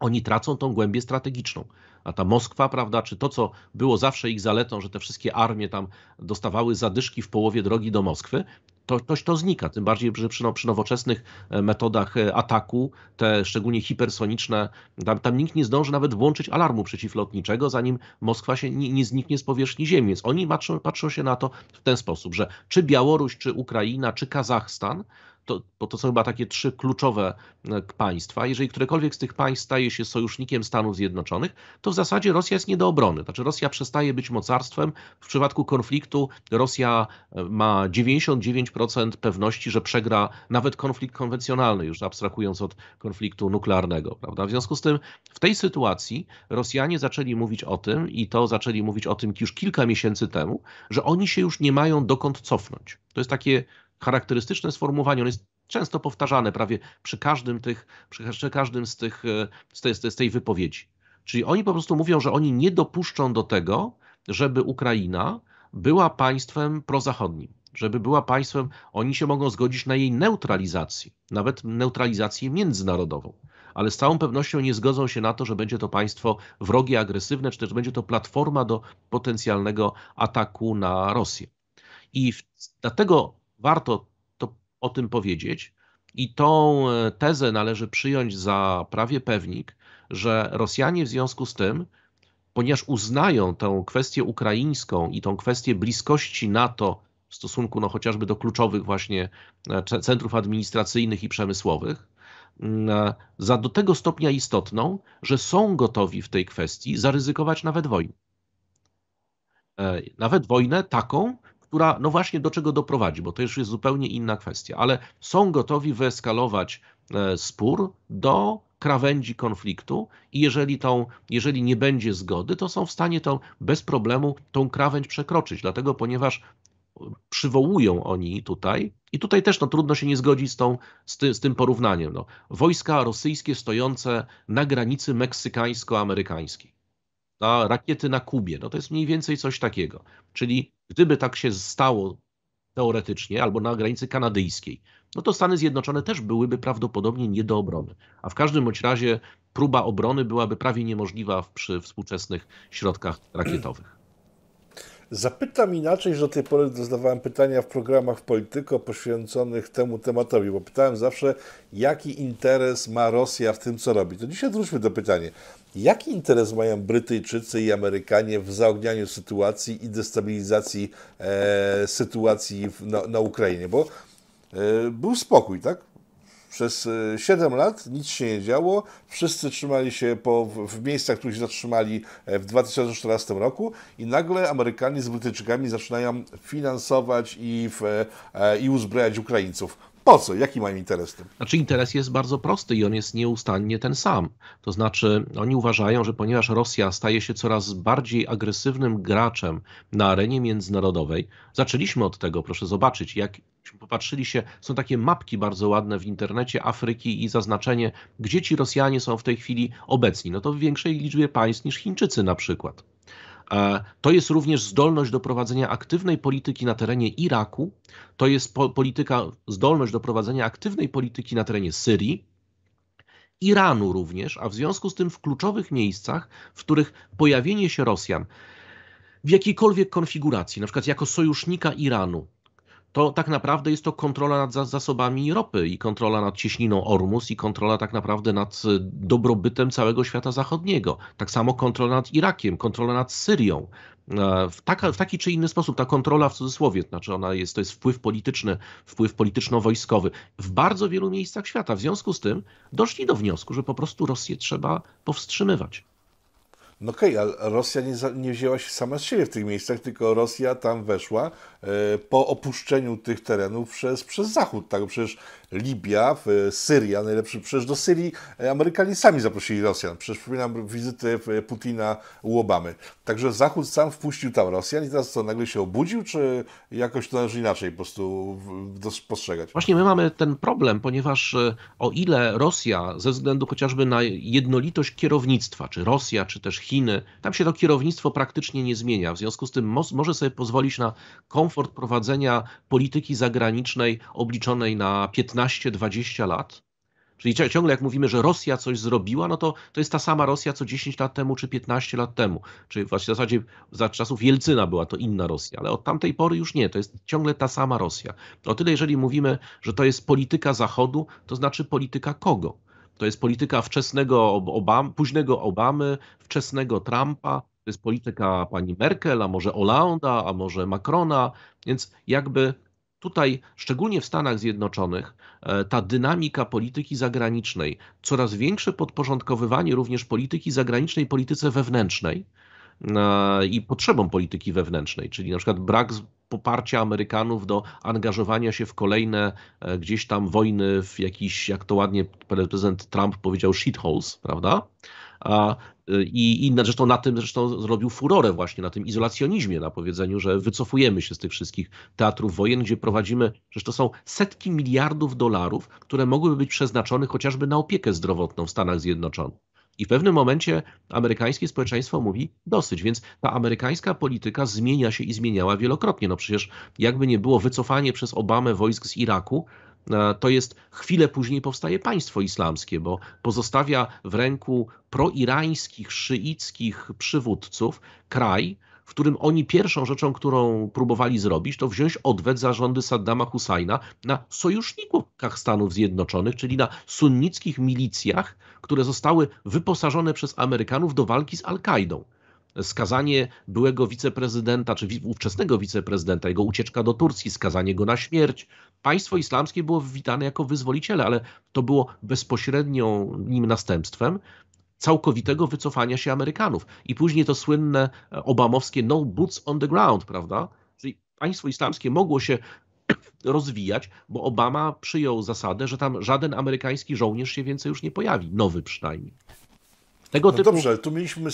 oni tracą tą głębię strategiczną. A ta Moskwa, prawda, czy to, co było zawsze ich zaletą, że te wszystkie armie tam dostawały zadyszki w połowie drogi do Moskwy, to, to, to znika. Tym bardziej, że przy, no, przy nowoczesnych e, metodach e, ataku, te szczególnie hipersoniczne, tam, tam, nikt nie zdąży nawet włączyć alarmu przeciwlotniczego, zanim Moskwa się nie, nie zniknie z powierzchni ziemi. Więc oni patrzą, patrzą się na to w ten sposób, że czy Białoruś, czy Ukraina, czy Kazachstan, to, bo to są chyba takie trzy kluczowe e, państwa. Jeżeli którekolwiek z tych państw staje się sojusznikiem Stanów Zjednoczonych, to w zasadzie Rosja jest nie do obrony. Znaczy Rosja przestaje być mocarstwem. W przypadku konfliktu Rosja e, ma 99% pewności, że przegra nawet konflikt konwencjonalny, już abstrahując od konfliktu nuklearnego. Prawda? W związku z tym w tej sytuacji Rosjanie zaczęli mówić o tym i to zaczęli mówić o tym już kilka miesięcy temu, że oni się już nie mają dokąd cofnąć. To jest takie charakterystyczne sformułowanie, on jest często powtarzane prawie przy każdym, tych, przy każdym z, tych, e, z, tej, z tej wypowiedzi. Czyli oni po prostu mówią, że oni nie dopuszczą do tego, żeby Ukraina była państwem prozachodnim, żeby była państwem, oni się mogą zgodzić na jej neutralizację, nawet neutralizację międzynarodową, ale z całą pewnością nie zgodzą się na to, że będzie to państwo wrogie, agresywne, czy też będzie to platforma do potencjalnego ataku na Rosję. I w, dlatego warto to, o tym powiedzieć. I tą e, tezę należy przyjąć za prawie pewnik, że Rosjanie w związku z tym, ponieważ uznają tę kwestię ukraińską i tą kwestię bliskości NATO w stosunku no, chociażby do kluczowych właśnie e, centrów administracyjnych i przemysłowych, mm, e, za do tego stopnia istotną, że są gotowi w tej kwestii zaryzykować nawet wojnę. Nawet wojnę taką, która no właśnie do czego doprowadzi, bo to już jest zupełnie inna kwestia, ale są gotowi wyeskalować e, spór do krawędzi konfliktu i jeżeli, tą, jeżeli nie będzie zgody, to są w stanie tą, bez problemu tą krawędź przekroczyć, dlatego ponieważ przywołują oni tutaj i tutaj też no, trudno się nie zgodzić z, tą, z, ty, z tym porównaniem. No. Wojska rosyjskie stojące na granicy meksykańsko-amerykańskiej, a rakiety na Kubie, no to jest mniej więcej coś takiego. Czyli Gdyby tak się stało teoretycznie, albo na granicy kanadyjskiej, no to Stany Zjednoczone też byłyby prawdopodobnie nie do obrony. A w każdym bądź razie próba obrony byłaby prawie niemożliwa przy współczesnych środkach rakietowych. Zapytam inaczej, że do tej pory dostawałem pytania w programach Polityko poświęconych temu tematowi, bo pytałem zawsze, jaki interes ma Rosja w tym, co robi. To dzisiaj wróćmy do pytania. Jaki interes mają Brytyjczycy i Amerykanie w zaognianiu sytuacji i destabilizacji e, sytuacji w, na, na Ukrainie? Bo e, był spokój, tak? Przez 7 e, lat nic się nie działo, wszyscy trzymali się po, w miejscach, których się zatrzymali e, w 2014 roku i nagle Amerykanie z Brytyjczykami zaczynają finansować i, w, e, i uzbrajać Ukraińców po co? Jaki mają interes tym? Znaczy interes jest bardzo prosty i on jest nieustannie ten sam. To znaczy oni uważają, że ponieważ Rosja staje się coraz bardziej agresywnym graczem na arenie międzynarodowej, zaczęliśmy od tego, proszę zobaczyć, jak popatrzyli się, są takie mapki bardzo ładne w internecie Afryki i zaznaczenie, gdzie ci Rosjanie są w tej chwili obecni. No to w większej liczbie państw niż Chińczycy na przykład. E, to jest również zdolność do prowadzenia aktywnej polityki na terenie Iraku, to jest po polityka, zdolność do prowadzenia aktywnej polityki na terenie Syrii, Iranu również, a w związku z tym w kluczowych miejscach, w których pojawienie się Rosjan w jakiejkolwiek konfiguracji, na przykład jako sojusznika Iranu, to tak naprawdę jest to kontrola nad zasobami ropy i kontrola nad cieśniną Ormus i kontrola tak naprawdę nad e, dobrobytem całego świata zachodniego. Tak samo kontrola nad Irakiem, kontrola nad Syrią. E, w, taka, w taki czy inny sposób ta kontrola w cudzysłowie, znaczy ona jest, to jest wpływ polityczny, wpływ polityczno-wojskowy w bardzo wielu miejscach świata. W związku z tym doszli do wniosku, że po prostu Rosję trzeba powstrzymywać. No okej, okay, ale Rosja nie, nie wzięła się sama z siebie w tych miejscach, tylko Rosja tam weszła e, po opuszczeniu tych terenów przez, przez Zachód. Tak, przecież Libia, Syria, najlepszy, przecież do Syrii e, Amerykanie sami zaprosili Rosjan. Przecież przypominam wizytę e, Putina u Obamy. Także Zachód sam wpuścił tam Rosjan i teraz co, nagle się obudził, czy jakoś to należy inaczej po prostu postrzegać? Właśnie my mamy ten problem, ponieważ o ile Rosja ze względu chociażby na jednolitość kierownictwa, czy Rosja, czy też Chiny. Tam się to kierownictwo praktycznie nie zmienia. W związku z tym mo może sobie pozwolić na komfort prowadzenia polityki zagranicznej obliczonej na 15-20 lat. Czyli ciągle jak mówimy, że Rosja coś zrobiła, no to to jest ta sama Rosja co 10 lat temu czy 15 lat temu. Czyli właśnie w zasadzie za czasów Jelcyna była to inna Rosja, ale od tamtej pory już nie, to jest ciągle ta sama Rosja. O tyle jeżeli mówimy, że to jest polityka Zachodu, to znaczy polityka kogo? To jest polityka wczesnego Obamy, późnego Obamy, wczesnego Trumpa, to jest polityka pani Merkel, a może Hollanda, a może Macrona, więc jakby tutaj, szczególnie w Stanach Zjednoczonych, e, ta dynamika polityki zagranicznej, coraz większe podporządkowywanie również polityki zagranicznej polityce wewnętrznej, i potrzebom polityki wewnętrznej, czyli na przykład brak poparcia Amerykanów do angażowania się w kolejne e, gdzieś tam wojny, w jakiś, jak to ładnie prezydent Trump powiedział, shitholes, prawda? A, e, i, I zresztą na tym zresztą zrobił furorę właśnie, na tym izolacjonizmie, na powiedzeniu, że wycofujemy się z tych wszystkich teatrów wojen, gdzie prowadzimy, że to są setki miliardów dolarów, które mogłyby być przeznaczone chociażby na opiekę zdrowotną w Stanach Zjednoczonych. I w pewnym momencie amerykańskie społeczeństwo mówi dosyć, więc ta amerykańska polityka zmienia się i zmieniała wielokrotnie. No przecież jakby nie było wycofanie przez Obamę wojsk z Iraku, e, to jest chwilę później powstaje państwo islamskie, bo pozostawia w ręku proirańskich, szyickich przywódców kraj, w którym oni pierwszą rzeczą, którą próbowali zrobić, to wziąć odwet za rządy Saddama Husajna na sojuszników Stanów Zjednoczonych, czyli na sunnickich milicjach, które zostały wyposażone przez Amerykanów do walki z Al-Kaidą skazanie byłego wiceprezydenta, czy ówczesnego wiceprezydenta, jego ucieczka do Turcji, skazanie go na śmierć. Państwo islamskie było witane jako wyzwoliciele, ale to było bezpośrednio nim następstwem całkowitego wycofania się Amerykanów. I później to słynne e, obamowskie no boots on the ground, prawda? Czyli państwo islamskie mogło się rozwijać, bo Obama przyjął zasadę, że tam żaden amerykański żołnierz się więcej już nie pojawi, nowy przynajmniej. Tego no typu... Dobrze, tu mieliśmy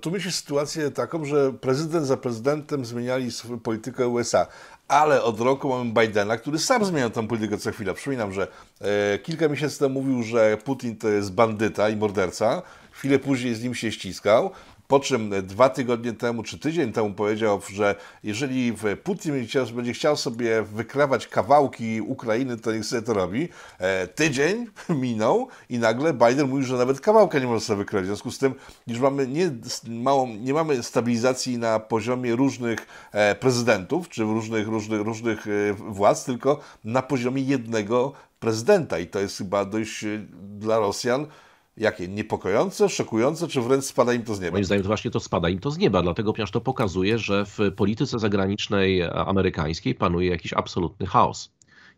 tu myślę sytuację taką, że prezydent za prezydentem zmieniali politykę USA, ale od roku mamy Bidena, który sam zmienia tę politykę co chwila. Przypominam, że e, kilka miesięcy temu mówił, że Putin to jest bandyta i morderca. Chwilę później z nim się ściskał, po czym dwa tygodnie temu czy tydzień temu powiedział, że jeżeli Putin będzie chciał sobie wykrawać kawałki Ukrainy, to niech sobie to robi. E, tydzień minął i nagle Biden mówi, że nawet kawałka nie może sobie wykrać. W związku z tym już mamy nie, małą, nie mamy stabilizacji na poziomie różnych e, prezydentów czy różnych, różnych, różnych e, władz, tylko na poziomie jednego prezydenta. I to jest chyba dość e, dla Rosjan Jakie? Niepokojące, szokujące, czy wręcz spada im to z nieba? Moim zdaniem to właśnie to spada im to z nieba, dlatego ponieważ to pokazuje, że w polityce zagranicznej amerykańskiej panuje jakiś absolutny chaos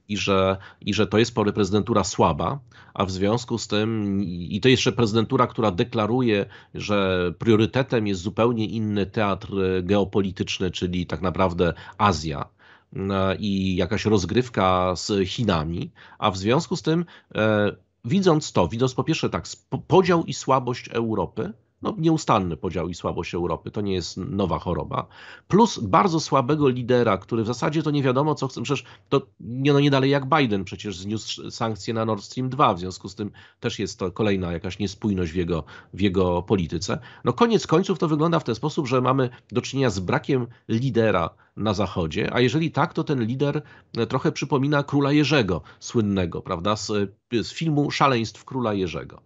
i że, i że to jest prezydentura słaba, a w związku z tym, i to jeszcze prezydentura, która deklaruje, że priorytetem jest zupełnie inny teatr geopolityczny, czyli tak naprawdę Azja, e, i jakaś rozgrywka z Chinami, a w związku z tym e, widząc to, widząc po pierwsze tak podział i słabość Europy, no, nieustanny podział i słabość Europy. To nie jest nowa choroba. Plus bardzo słabego lidera, który w zasadzie to nie wiadomo, co chce. Przecież to nie, no, nie dalej jak Biden przecież zniósł sankcje na Nord Stream 2, w związku z tym też jest to kolejna jakaś niespójność w jego, w jego polityce. No koniec końców to wygląda w ten sposób, że mamy do czynienia z brakiem lidera na Zachodzie, a jeżeli tak, to ten lider e, trochę przypomina króla Jerzego słynnego, prawda, z, e, z filmu Szaleństw króla Jerzego.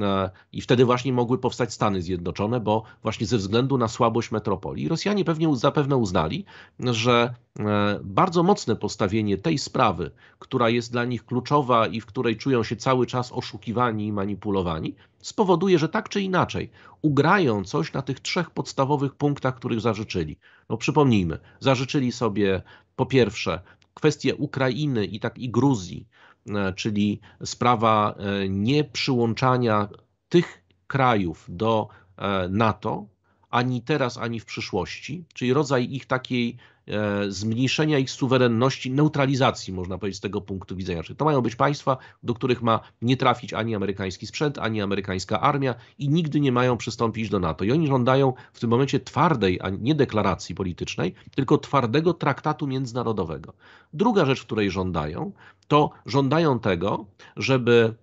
E, I wtedy właśnie mogły powstać Stany Zjednoczone, bo właśnie ze względu na słabość metropolii Rosjanie pewnie zapewne uznali, że e, bardzo mocne postawienie tej sprawy, która jest dla nich kluczowa i w której czują się cały czas oszukiwani i manipulowani, spowoduje, że tak czy inaczej ugrają coś na tych trzech podstawowych punktach, których zażyczyli. No przypomnijmy, zażyczyli sobie po pierwsze kwestie Ukrainy i tak i Gruzji E, czyli sprawa e, nieprzyłączania tych krajów do e, NATO, ani teraz, ani w przyszłości, czyli rodzaj ich takiej E, zmniejszenia ich suwerenności, neutralizacji, można powiedzieć, z tego punktu widzenia. Czyli to mają być państwa, do których ma nie trafić ani amerykański sprzęt, ani amerykańska armia i nigdy nie mają przystąpić do NATO. I oni żądają w tym momencie twardej, a nie deklaracji politycznej, tylko twardego traktatu międzynarodowego. Druga rzecz, której żądają, to żądają tego, żeby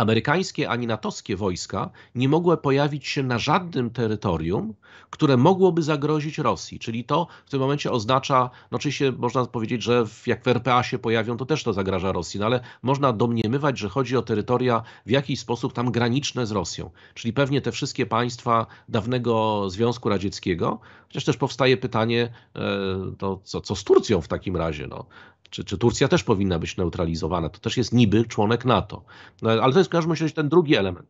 amerykańskie ani natowskie wojska nie mogły pojawić się na żadnym terytorium, które mogłoby zagrozić Rosji. Czyli to w tym momencie oznacza, no oczywiście można powiedzieć, że jak w RPA się pojawią, to też to zagraża Rosji, no ale można domniemywać, że chodzi o terytoria w jakiś sposób tam graniczne z Rosją. Czyli pewnie te wszystkie państwa dawnego Związku Radzieckiego, chociaż też powstaje pytanie, e, to co, co z Turcją w takim razie? No? czy, czy Turcja też powinna być neutralizowana. To też jest niby członek NATO. No, ale to jest w każdym razie ten drugi element.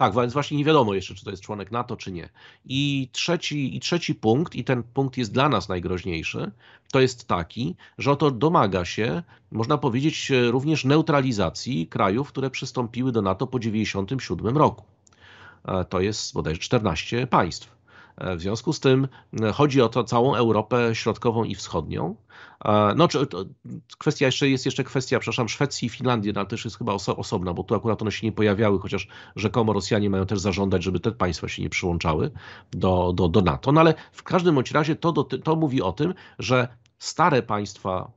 Tak, więc właśnie nie wiadomo jeszcze, czy to jest członek NATO, czy nie. I trzeci, I trzeci punkt, i ten punkt jest dla nas najgroźniejszy, to jest taki, że oto domaga się, można powiedzieć, e, również neutralizacji krajów, które przystąpiły do NATO po 1997 roku. E, to jest bodajże 14 państw. E, w związku z tym e, chodzi o to całą Europę środkową i wschodnią. E, no, czy, kwestia jeszcze jest jeszcze kwestia, przepraszam, Szwecji i Finlandii, no, ale też jest chyba oso, osobna, bo tu akurat one się nie pojawiały, chociaż rzekomo Rosjanie mają też zażądać, żeby te państwa się nie przyłączały do, do, do NATO. No ale w każdym bądź razie to, do, to mówi o tym, że stare państwa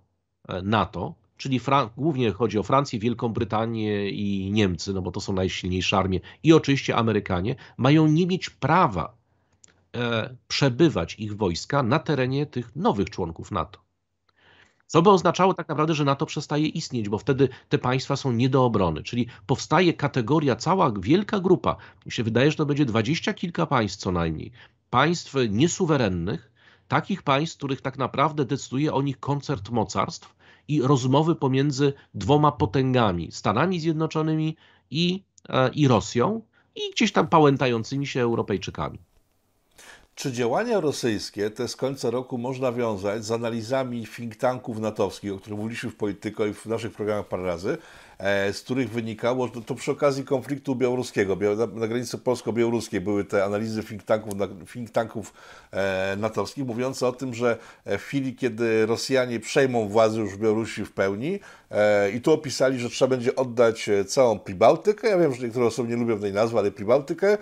NATO, czyli Fran- głównie chodzi o Francję, Wielką Brytanię i Niemcy, no bo to są najsilniejsze armie, i oczywiście Amerykanie, mają nie mieć prawa E, przebywać ich wojska na terenie tych nowych członków NATO. Co by oznaczało tak naprawdę, że NATO przestaje istnieć, bo wtedy te państwa są nie do obrony. Czyli powstaje kategoria, cała wielka grupa, mi się wydaje, że to będzie dwadzieścia kilka państw co najmniej, państw niesuwerennych, takich państw, których tak naprawdę decyduje o nich koncert mocarstw i rozmowy pomiędzy dwoma potęgami Stanami Zjednoczonymi i, e, i Rosją, i gdzieś tam pałętającymi się Europejczykami. Czy działania rosyjskie te z końca roku można wiązać z analizami think tanków natowskich, o których mówiliśmy w Polityko i w naszych programach parę razy, E, z których wynikało, to, to przy okazji konfliktu białoruskiego, na, granicy polsko-białoruskiej były te analizy think tanków, think tanków e, natowskich, mówiące o tym, że e, w chwili, kiedy Rosjanie przejmą władzę już w Białorusi w pełni i tu opisali, że trzeba będzie oddać całą Pribałtykę, ja wiem, że niektóre osoby nie lubią tej nazwy, ale Pribałtykę,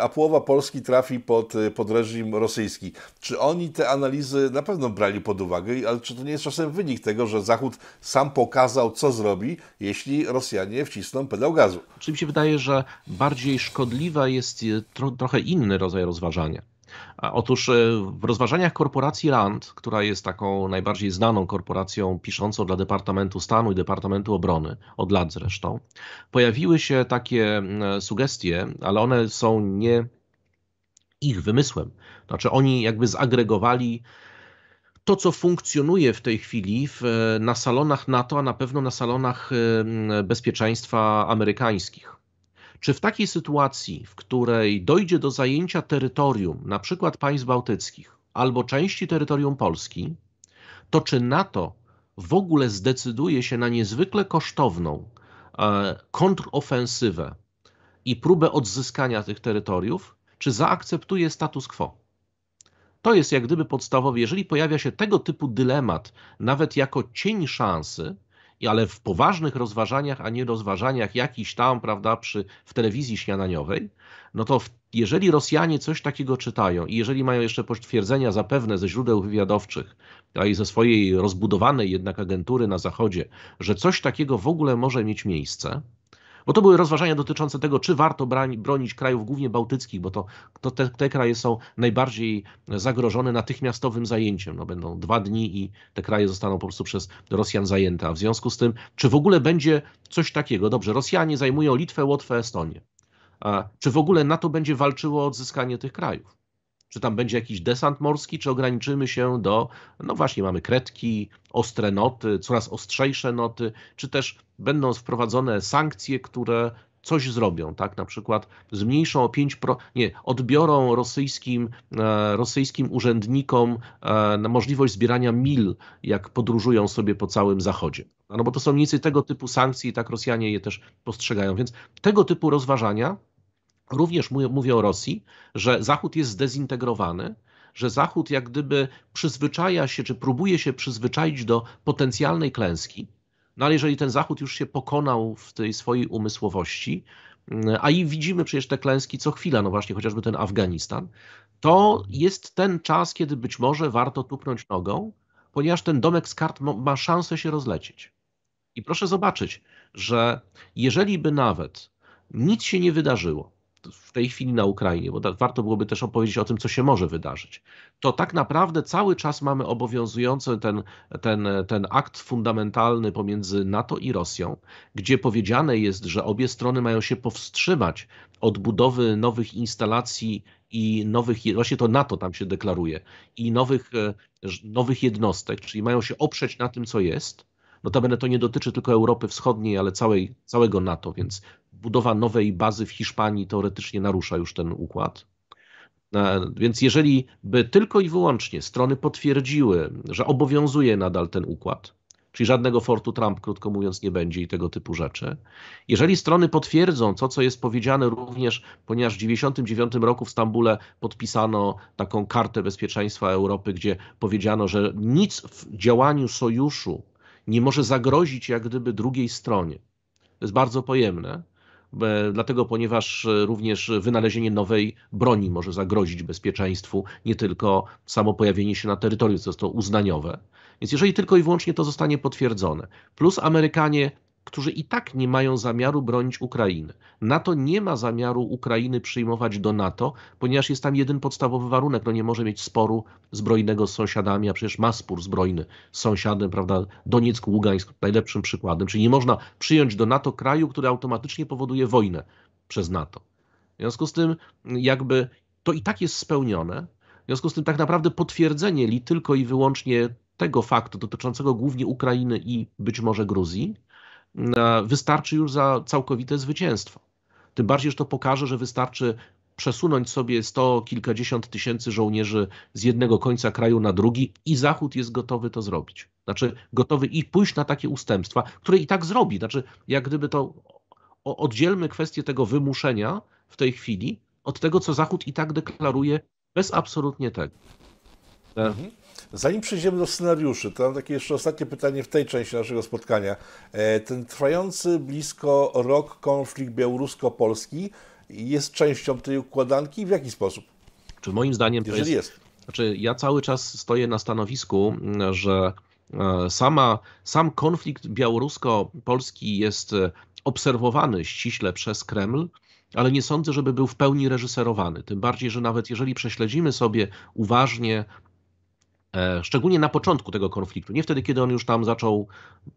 a połowa Polski trafi pod, pod reżim rosyjski. Czy oni te analizy na pewno brali pod uwagę, ale czy to nie jest czasem wynik tego, że Zachód sam pokazał, co zrobi, jeśli Rosjanie wcisną pedał gazu. Czy mi się wydaje, że bardziej szkodliwa jest e, tro, trochę inny rodzaj rozważania? Otóż e, w rozważaniach korporacji RAND, która jest taką najbardziej znaną korporacją piszącą dla Departamentu Stanu i Departamentu Obrony, od lat zresztą, pojawiły się takie sugestie, ale one są nie ich wymysłem. Znaczy oni jakby zagregowali to, co funkcjonuje w tej chwili w, e, na salonach NATO, a na pewno na salonach e, bezpieczeństwa amerykańskich. Czy w takiej sytuacji, w której dojdzie do zajęcia terytorium, na przykład państw bałtyckich albo części terytorium Polski, to czy NATO w ogóle zdecyduje się na niezwykle kosztowną e, kontrofensywę i próbę odzyskania tych terytoriów, czy zaakceptuje status quo? To jest jak gdyby podstawowy. Jeżeli pojawia się tego typu dylemat, nawet jako cień szansy, ale w poważnych rozważaniach, a nie rozważaniach jakiś tam, prawda, przy, w telewizji śniadaniowej, no to w, jeżeli Rosjanie coś takiego czytają i jeżeli mają jeszcze potwierdzenia zapewne ze źródeł wywiadowczych, a i ze swojej rozbudowanej jednak agentury na Zachodzie, że coś takiego w ogóle może mieć miejsce, bo to były rozważania dotyczące tego, czy warto bronić krajów głównie bałtyckich, bo to, to te, te, kraje są najbardziej zagrożone natychmiastowym zajęciem. No, będą dwa dni i te kraje zostaną po prostu przez Rosjan zajęte. A w związku z tym, czy w ogóle będzie coś takiego? Dobrze, Rosjanie zajmują Litwę, Łotwę, Estonię. A czy w ogóle NATO będzie walczyło o odzyskanie tych krajów? Czy tam będzie jakiś desant morski, czy ograniczymy się do, no właśnie, mamy kredki, ostre noty, coraz ostrzejsze noty, czy też będą wprowadzone sankcje, które coś zrobią, tak? Na przykład zmniejszą o 5%, pro... nie, odbiorą rosyjskim, e, rosyjskim urzędnikom e, możliwość zbierania mil, jak podróżują sobie po całym Zachodzie. No bo to są mniej więcej tego typu sankcje i tak Rosjanie je też postrzegają. Więc tego typu rozważania Również mówię o Rosji, że Zachód jest zdezintegrowany, że Zachód jak gdyby przyzwyczaja się, czy próbuje się przyzwyczaić do potencjalnej klęski. No ale jeżeli ten Zachód już się pokonał w tej swojej umysłowości, mm, a i widzimy przecież te klęski co chwila, no właśnie chociażby ten Afganistan, to jest ten czas, kiedy być może warto tupnąć nogą, ponieważ ten domek z kart ma szansę się rozlecieć. I proszę zobaczyć, że jeżeli by nawet nic się nie wydarzyło, w tej chwili na Ukrainie, bo warto byłoby też opowiedzieć o tym, co się może wydarzyć, to tak naprawdę cały czas mamy obowiązujący ten, ten, ten akt fundamentalny pomiędzy NATO i Rosją, gdzie powiedziane jest, że obie strony mają się powstrzymać od budowy nowych instalacji i nowych, właśnie to NATO tam się deklaruje, i nowych, e, nowych jednostek, czyli mają się oprzeć na tym, co jest. Notabene to nie dotyczy tylko Europy Wschodniej, ale całej, całego NATO, więc budowa nowej bazy w Hiszpanii teoretycznie narusza już ten układ. E, więc jeżeli by tylko i wyłącznie strony potwierdziły, że obowiązuje nadal ten układ, czyli żadnego fortu Trump, krótko mówiąc, nie będzie i tego typu rzeczy. Jeżeli strony potwierdzą to, co jest powiedziane również, ponieważ w 1999 roku w Stambule podpisano taką kartę bezpieczeństwa Europy, gdzie powiedziano, że nic w działaniu sojuszu nie może zagrozić jak gdyby drugiej stronie. To jest bardzo pojemne. E, dlatego ponieważ e, również wynalezienie nowej broni może zagrozić bezpieczeństwu, nie tylko samo pojawienie się na terytorium, co jest to uznaniowe. Więc jeżeli tylko i wyłącznie to zostanie potwierdzone, plus Amerykanie którzy i tak nie mają zamiaru bronić Ukrainy. NATO nie ma zamiaru Ukrainy przyjmować do NATO, ponieważ jest tam jeden podstawowy warunek. No nie może mieć sporu zbrojnego z sąsiadami, a przecież ma spór zbrojny z sąsiadem, prawda? Donieck, Ługańsk najlepszym przykładem. Czyli nie można przyjąć do NATO kraju, który automatycznie powoduje wojnę przez NATO. W związku z tym jakby to i tak jest spełnione. W związku z tym tak naprawdę potwierdzenie li tylko i wyłącznie tego faktu dotyczącego głównie Ukrainy i być może Gruzji, E, wystarczy już za całkowite zwycięstwo. Tym bardziej, że to pokaże, że wystarczy przesunąć sobie sto kilkadziesiąt tysięcy żołnierzy z jednego końca kraju na drugi i Zachód jest gotowy to zrobić. Znaczy gotowy i pójść na takie ustępstwa, które i tak zrobi. Znaczy jak gdyby to oddzielmy kwestię tego wymuszenia w tej chwili od tego, co Zachód i tak deklaruje bez absolutnie tego. Mhm. Zanim przejdziemy do scenariuszy, to mam takie jeszcze ostatnie pytanie w tej części naszego spotkania. E, ten trwający blisko rok konflikt białorusko-polski jest częścią tej układanki w jaki sposób? Czy moim zdaniem to jest... jest. Znaczy, ja cały czas stoję na stanowisku, mm, że e, sama, sam konflikt białorusko-polski jest e, obserwowany ściśle przez Kreml, ale nie sądzę, żeby był w pełni reżyserowany. Tym bardziej, że nawet jeżeli prześledzimy sobie uważnie E, szczególnie na początku tego konfliktu, nie wtedy, kiedy on już tam zaczął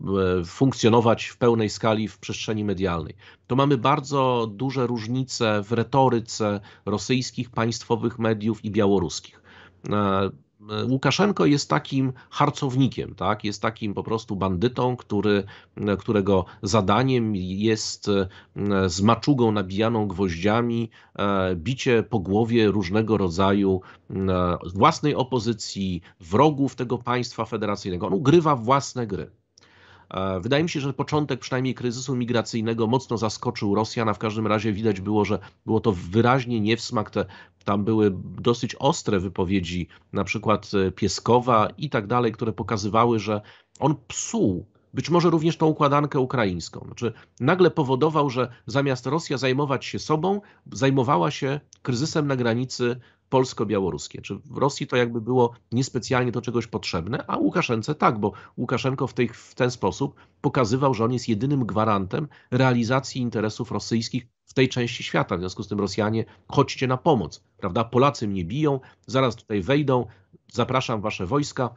e, funkcjonować w pełnej skali w przestrzeni medialnej. To mamy bardzo duże różnice w retoryce rosyjskich, państwowych mediów i białoruskich. E, Łukaszenko jest takim harcownikiem, tak? jest takim po prostu bandytą, który, którego zadaniem jest e, z maczugą nabijaną gwoździami e, bicie po głowie różnego rodzaju e, własnej opozycji, wrogów tego państwa federacyjnego. On ugrywa własne gry. E, wydaje mi się, że początek przynajmniej kryzysu migracyjnego mocno zaskoczył Rosjan, a w każdym razie widać było, że było to wyraźnie w Te, tam były dosyć ostre wypowiedzi, na przykład e, Pieskowa i tak dalej, które pokazywały, że on psuł być może również tą układankę ukraińską. Znaczy, nagle powodował, że zamiast Rosja zajmować się sobą, zajmowała się kryzysem na granicy polsko-białoruskie. Czy w Rosji to jakby było niespecjalnie do czegoś potrzebne, a Łukaszence tak, bo Łukaszenko w, tej, w ten sposób pokazywał, że on jest jedynym gwarantem realizacji interesów rosyjskich w tej części świata. W związku z tym Rosjanie, chodźcie na pomoc, prawda? Polacy mnie biją, zaraz tutaj wejdą, zapraszam wasze wojska,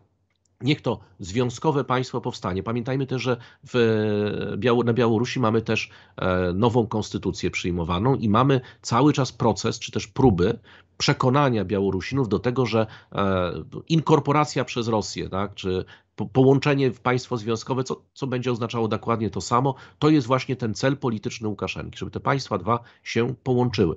Niech to związkowe państwo powstanie. Pamiętajmy też, że na Białorusi mamy też e, nową konstytucję przyjmowaną i mamy cały czas proces, czy też próby przekonania Białorusinów do tego, że e, inkorporacja przez Rosję, tak, czy połączenie w państwo związkowe, co, co będzie oznaczało dokładnie to samo, to jest właśnie ten cel polityczny Łukaszenki, żeby te państwa dwa się połączyły.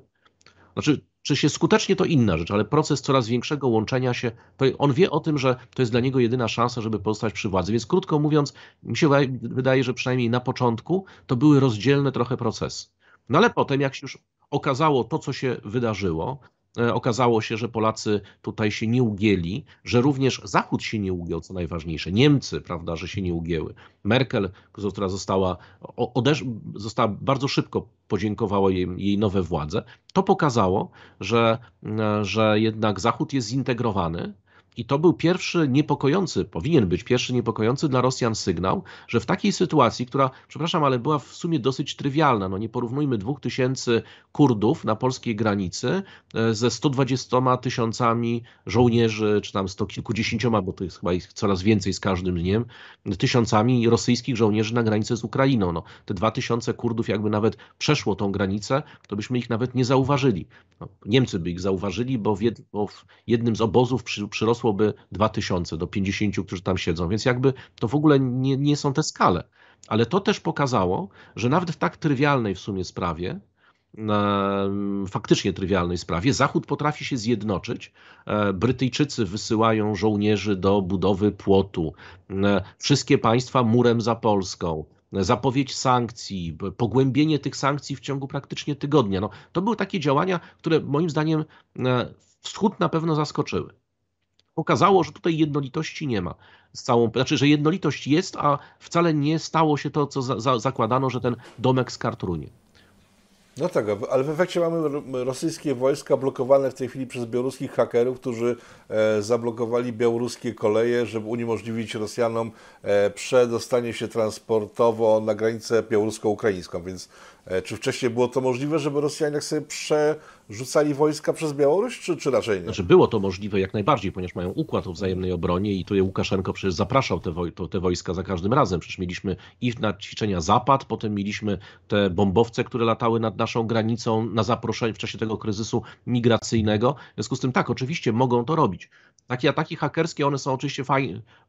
Znaczy, czy się skutecznie to inna rzecz, ale proces coraz większego łączenia się, to on wie o tym, że to jest dla niego jedyna szansa, żeby pozostać przy władzy. Więc krótko mówiąc, mi się wydaje, że przynajmniej na początku to były rozdzielne trochę procesy. No ale potem, jak się już okazało to, co się wydarzyło, E, okazało się, że Polacy tutaj się nie ugięli, że również Zachód się nie ugiął, co najważniejsze. Niemcy, prawda, że się nie ugięły. Merkel, która została, odesz- została bardzo szybko podziękowała jej, jej nowe władze. To pokazało, że, e, że jednak Zachód jest zintegrowany, i to był pierwszy niepokojący, powinien być pierwszy niepokojący dla Rosjan sygnał, że w takiej sytuacji, która, przepraszam, ale była w sumie dosyć trywialna, no nie porównujmy 2000 Kurdów na polskiej granicy e, ze 120 tysiącami żołnierzy, czy tam sto kilkudziesięcioma, bo to jest chyba ich coraz więcej z każdym dniem, tysiącami rosyjskich żołnierzy na granicy z Ukrainą. No, te 2000 Kurdów jakby nawet przeszło tą granicę, to byśmy ich nawet nie zauważyli. No, Niemcy by ich zauważyli, bo w, jednym z obozów przy, przyrosło dorosłoby 2000 do 50, którzy tam siedzą, więc jakby to w ogóle nie, nie są te skale. Ale to też pokazało, że nawet w tak trywialnej w sumie sprawie, mm, faktycznie trywialnej sprawie. Zachód potrafi się zjednoczyć. E, Brytyjczycy wysyłają żołnierzy do budowy płotu. E, wszystkie państwa murem za Polską. E, zapowiedź sankcji, pogłębienie tych sankcji w ciągu praktycznie tygodnia. No, to były takie działania, które moim zdaniem Wschód na pewno zaskoczyły okazało, że tutaj jednolitości nie ma. Z całą, znaczy, że jednolitość jest, a wcale nie stało się to, co za, za, zakładano, że ten domek z kart runie. No tak, ale w efekcie mamy rosyjskie wojska blokowane w tej chwili przez białoruskich hakerów, którzy e, zablokowali białoruskie koleje, żeby uniemożliwić Rosjanom e, przedostanie się transportowo na granicę białorusko-ukraińską. Więc e, czy wcześniej było to możliwe, żeby Rosjanie jak sobie prze rzucali wojska przez Białoruś, czy, czy raczej nie? Znaczy było to możliwe jak najbardziej, ponieważ mają układ o wzajemnej obronie i tu je Łukaszenko przecież zapraszał te, woj te wojska za każdym razem. Przecież mieliśmy i na ćwiczenia Zapad, potem mieliśmy te bombowce, które latały nad naszą granicą na zaproszenie w czasie tego kryzysu migracyjnego. W związku z tym tak, oczywiście mogą to robić. Takie ataki hakerskie, one są oczywiście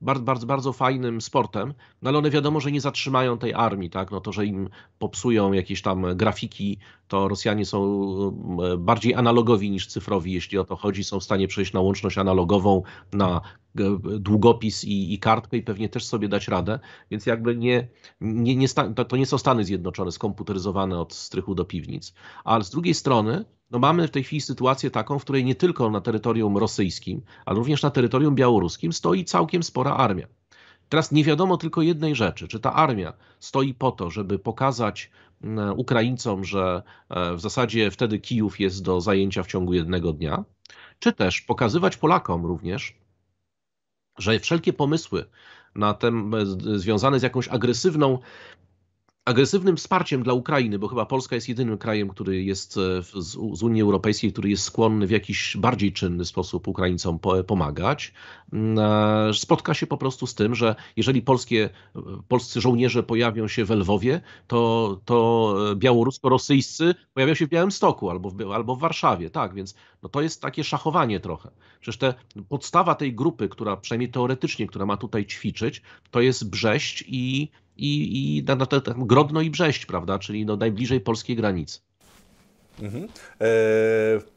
bardzo, bardzo, bardzo fajnym sportem, no ale one wiadomo, że nie zatrzymają tej armii, tak? No to, że im popsują jakieś tam grafiki to Rosjanie są mm, e, bardziej analogowi niż cyfrowi, jeśli o to chodzi. Są w stanie przejść na łączność analogową, na e, długopis i, i kartkę i pewnie też sobie dać radę. Więc jakby nie, nie, nie to, to nie są Stany Zjednoczone skomputeryzowane od strychu do piwnic. Ale z drugiej strony no mamy w tej chwili sytuację taką, w której nie tylko na terytorium rosyjskim, ale również na terytorium białoruskim stoi całkiem spora armia. Teraz nie wiadomo tylko jednej rzeczy, czy ta armia stoi po to, żeby pokazać E, Ukraińcom, że e, w zasadzie wtedy Kijów jest do zajęcia w ciągu jednego dnia, czy też pokazywać Polakom również, że wszelkie pomysły na tem, e, związane z jakąś agresywną agresywnym wsparciem dla Ukrainy, bo chyba Polska jest jedynym krajem, który jest e, z, Unii Europejskiej, który jest skłonny w jakiś bardziej czynny sposób Ukraińcom pomagać, mm, spotka się po prostu z tym, że jeżeli polskie, e, polscy żołnierze pojawią się w Lwowie, to, to e, białorusko-rosyjscy pojawią się w Białymstoku albo w, albo w Warszawie, tak, więc no to jest takie szachowanie trochę. Przecież te, podstawa tej grupy, która przynajmniej teoretycznie, która ma tutaj ćwiczyć, to jest Brześć i i, i na, na, na, tak Grodno i Brześć, prawda, czyli no najbliżej polskiej granicy. Mhm. E,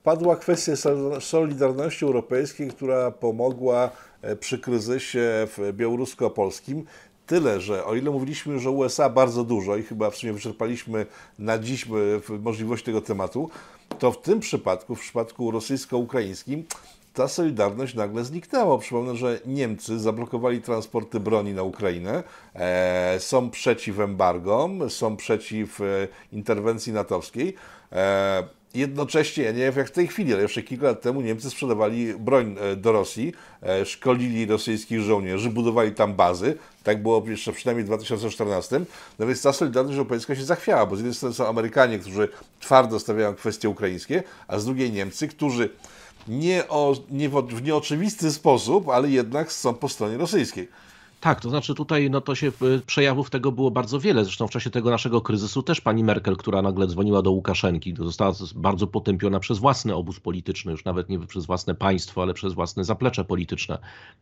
padła kwestia Solidarności Europejskiej, która pomogła e, przy kryzysie białorusko-polskim. Tyle, że o ile mówiliśmy, że USA bardzo dużo i chyba w sumie wyczerpaliśmy na dziś e, możliwość tego tematu, to w tym przypadku, w przypadku rosyjsko-ukraińskim, ta solidarność nagle zniknęła. Przypomnę, że Niemcy zablokowali transporty broni na Ukrainę, e, są przeciw embargom, są przeciw e, interwencji natowskiej. E, jednocześnie, ja nie wiem jak w tej chwili, ale jeszcze kilka lat temu Niemcy sprzedawali broń e, do Rosji, e, szkolili rosyjskich żołnierzy, budowali tam bazy. Tak było jeszcze przynajmniej w 2014. No więc ta solidarność europejska się zachwiała, bo z jednej strony są Amerykanie, którzy twardo stawiają kwestie ukraińskie, a z drugiej Niemcy, którzy nie, o, nie w, w nieoczywisty sposób, ale jednak są po stronie rosyjskiej. Tak, to znaczy tutaj no to się y, przejawów tego było bardzo wiele. Zresztą w czasie tego naszego kryzysu też pani Merkel, która nagle dzwoniła do Łukaszenki, została bardzo potępiona przez własny obóz polityczny, już nawet nie przez własne państwo, ale przez własne zaplecze polityczne.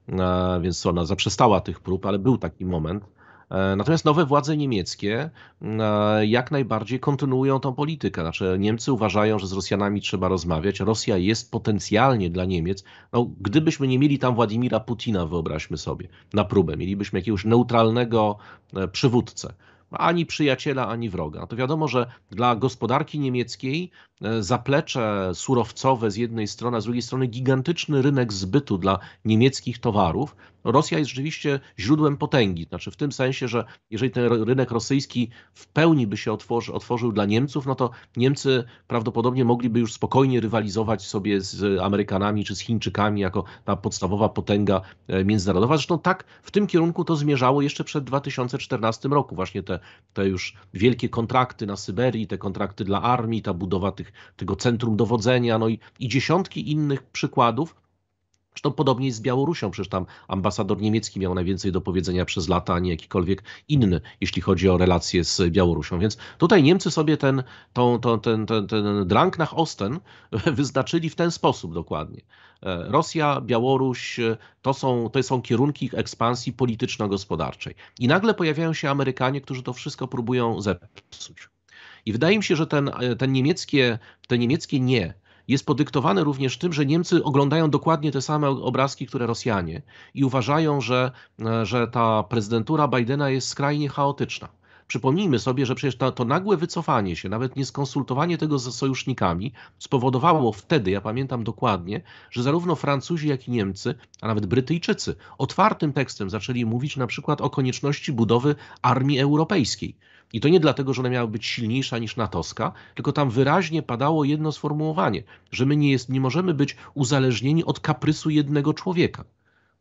E, więc ona zaprzestała tych prób, ale był taki moment. E, natomiast nowe władze niemieckie e, jak najbardziej kontynuują tą politykę. Znaczy Niemcy uważają, że z Rosjanami trzeba rozmawiać. Rosja jest potencjalnie dla Niemiec, no, gdybyśmy nie mieli tam Władimira Putina, wyobraźmy sobie, na próbę, mielibyśmy jakiegoś neutralnego e, przywódcę ani przyjaciela, ani wroga. No to wiadomo, że dla gospodarki niemieckiej E, zaplecze surowcowe z jednej strony, a z drugiej strony gigantyczny rynek zbytu dla niemieckich towarów, Rosja jest rzeczywiście źródłem potęgi. Znaczy w tym sensie, że jeżeli ten rynek rosyjski w pełni by się otworzy, otworzył dla Niemców, no to Niemcy prawdopodobnie mogliby już spokojnie rywalizować sobie z Amerykanami czy z Chińczykami jako ta podstawowa potęga e, międzynarodowa. Zresztą tak w tym kierunku to zmierzało jeszcze przed 2014 roku. Właśnie te, te już wielkie kontrakty na Syberii, te kontrakty dla armii, ta budowa tych tego centrum dowodzenia, no i, i dziesiątki innych przykładów. Zresztą podobnie jest z Białorusią, przecież tam ambasador niemiecki miał najwięcej do powiedzenia przez lata, a nie jakikolwiek inny, jeśli chodzi o relacje z Białorusią. Więc tutaj Niemcy sobie ten, tą, tą, ten, ten, ten drank nach Osten wyznaczyli w ten sposób dokładnie. E, Rosja, Białoruś e, to są, to są kierunki ekspansji polityczno-gospodarczej. I nagle pojawiają się Amerykanie, którzy to wszystko próbują zepsuć. I wydaje mi się, że ten, e, ten niemieckie, te niemieckie nie jest podyktowane również tym, że Niemcy oglądają dokładnie te same obrazki, które Rosjanie i uważają, że, e, że ta prezydentura Bidena jest skrajnie chaotyczna. Przypomnijmy sobie, że przecież to, to, nagłe wycofanie się, nawet nie skonsultowanie tego ze sojusznikami, spowodowało wtedy, ja pamiętam dokładnie, że zarówno Francuzi, jak i Niemcy, a nawet Brytyjczycy otwartym tekstem zaczęli mówić na przykład o konieczności budowy armii europejskiej. I to nie dlatego, że ona miała być silniejsza niż natowska, tylko tam wyraźnie padało jedno sformułowanie, że my nie, jest, nie możemy być uzależnieni od kaprysu jednego człowieka,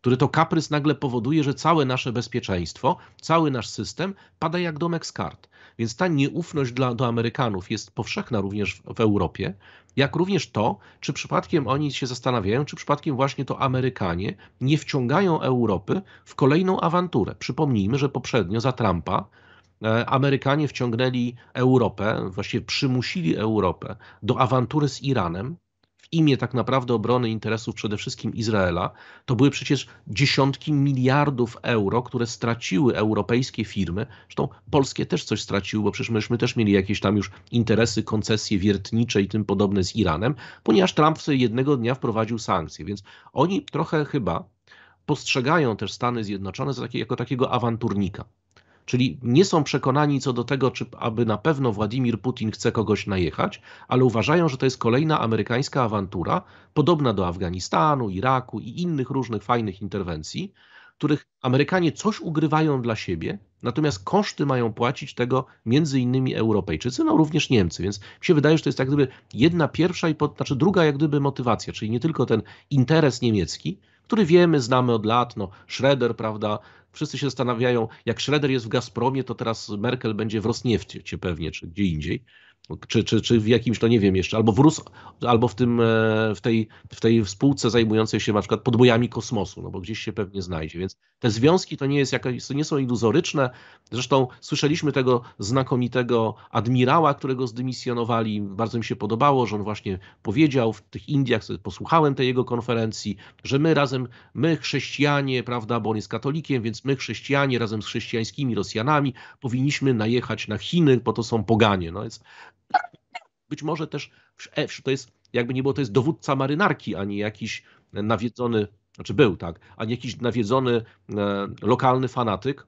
który to kaprys nagle powoduje, że całe nasze bezpieczeństwo, cały nasz system pada jak domek z kart. Więc ta nieufność dla, do Amerykanów jest powszechna również w, w Europie, jak również to, czy przypadkiem oni się zastanawiają, czy przypadkiem właśnie to Amerykanie nie wciągają Europy w kolejną awanturę. Przypomnijmy, że poprzednio za Trumpa E, Amerykanie wciągnęli Europę, właściwie przymusili Europę do awantury z Iranem w imię tak naprawdę obrony interesów przede wszystkim Izraela. To były przecież dziesiątki miliardów euro, które straciły europejskie firmy. Zresztą polskie też coś straciły, bo przecież myśmy też mieli jakieś tam już interesy, koncesje wiertnicze i tym podobne z Iranem, ponieważ Trump jednego dnia wprowadził sankcje. Więc oni trochę chyba postrzegają też Stany Zjednoczone jako takiego awanturnika. Czyli nie są przekonani co do tego, czy aby na pewno Władimir Putin chce kogoś najechać, ale uważają, że to jest kolejna amerykańska awantura, podobna do Afganistanu, Iraku i innych różnych fajnych interwencji, których Amerykanie coś ugrywają dla siebie, natomiast koszty mają płacić tego między innymi Europejczycy, no również Niemcy, więc mi się wydaje, że to jest jak gdyby jedna pierwsza i pod, znaczy druga jak gdyby motywacja, czyli nie tylko ten interes niemiecki, który wiemy, znamy od lat. No, Schroeder, prawda? Wszyscy się zastanawiają, jak Schroeder jest w Gazpromie, to teraz Merkel będzie w Rosniewcie pewnie, czy gdzie indziej czy, czy, czy w jakimś, no nie wiem jeszcze, albo w RUS, albo w, tym, e, w, tej, w tej spółce zajmującej się na przykład podbojami kosmosu, no bo gdzieś się pewnie znajdzie. Więc te związki to nie, jest jakaś, to nie są iluzoryczne. Zresztą słyszeliśmy tego znakomitego admirała, którego zdymisjonowali. Bardzo mi się podobało, że on właśnie powiedział w tych Indiach, posłuchałem tej jego konferencji, że my razem, my chrześcijanie, prawda, bo on jest katolikiem, więc my chrześcijanie razem z chrześcijańskimi Rosjanami powinniśmy najechać na Chiny, bo to są poganie. No więc być może też e, to jest, jakby nie było, to jest dowódca marynarki, a nie jakiś nawiedzony, znaczy był, tak, a nie jakiś nawiedzony e, lokalny fanatyk.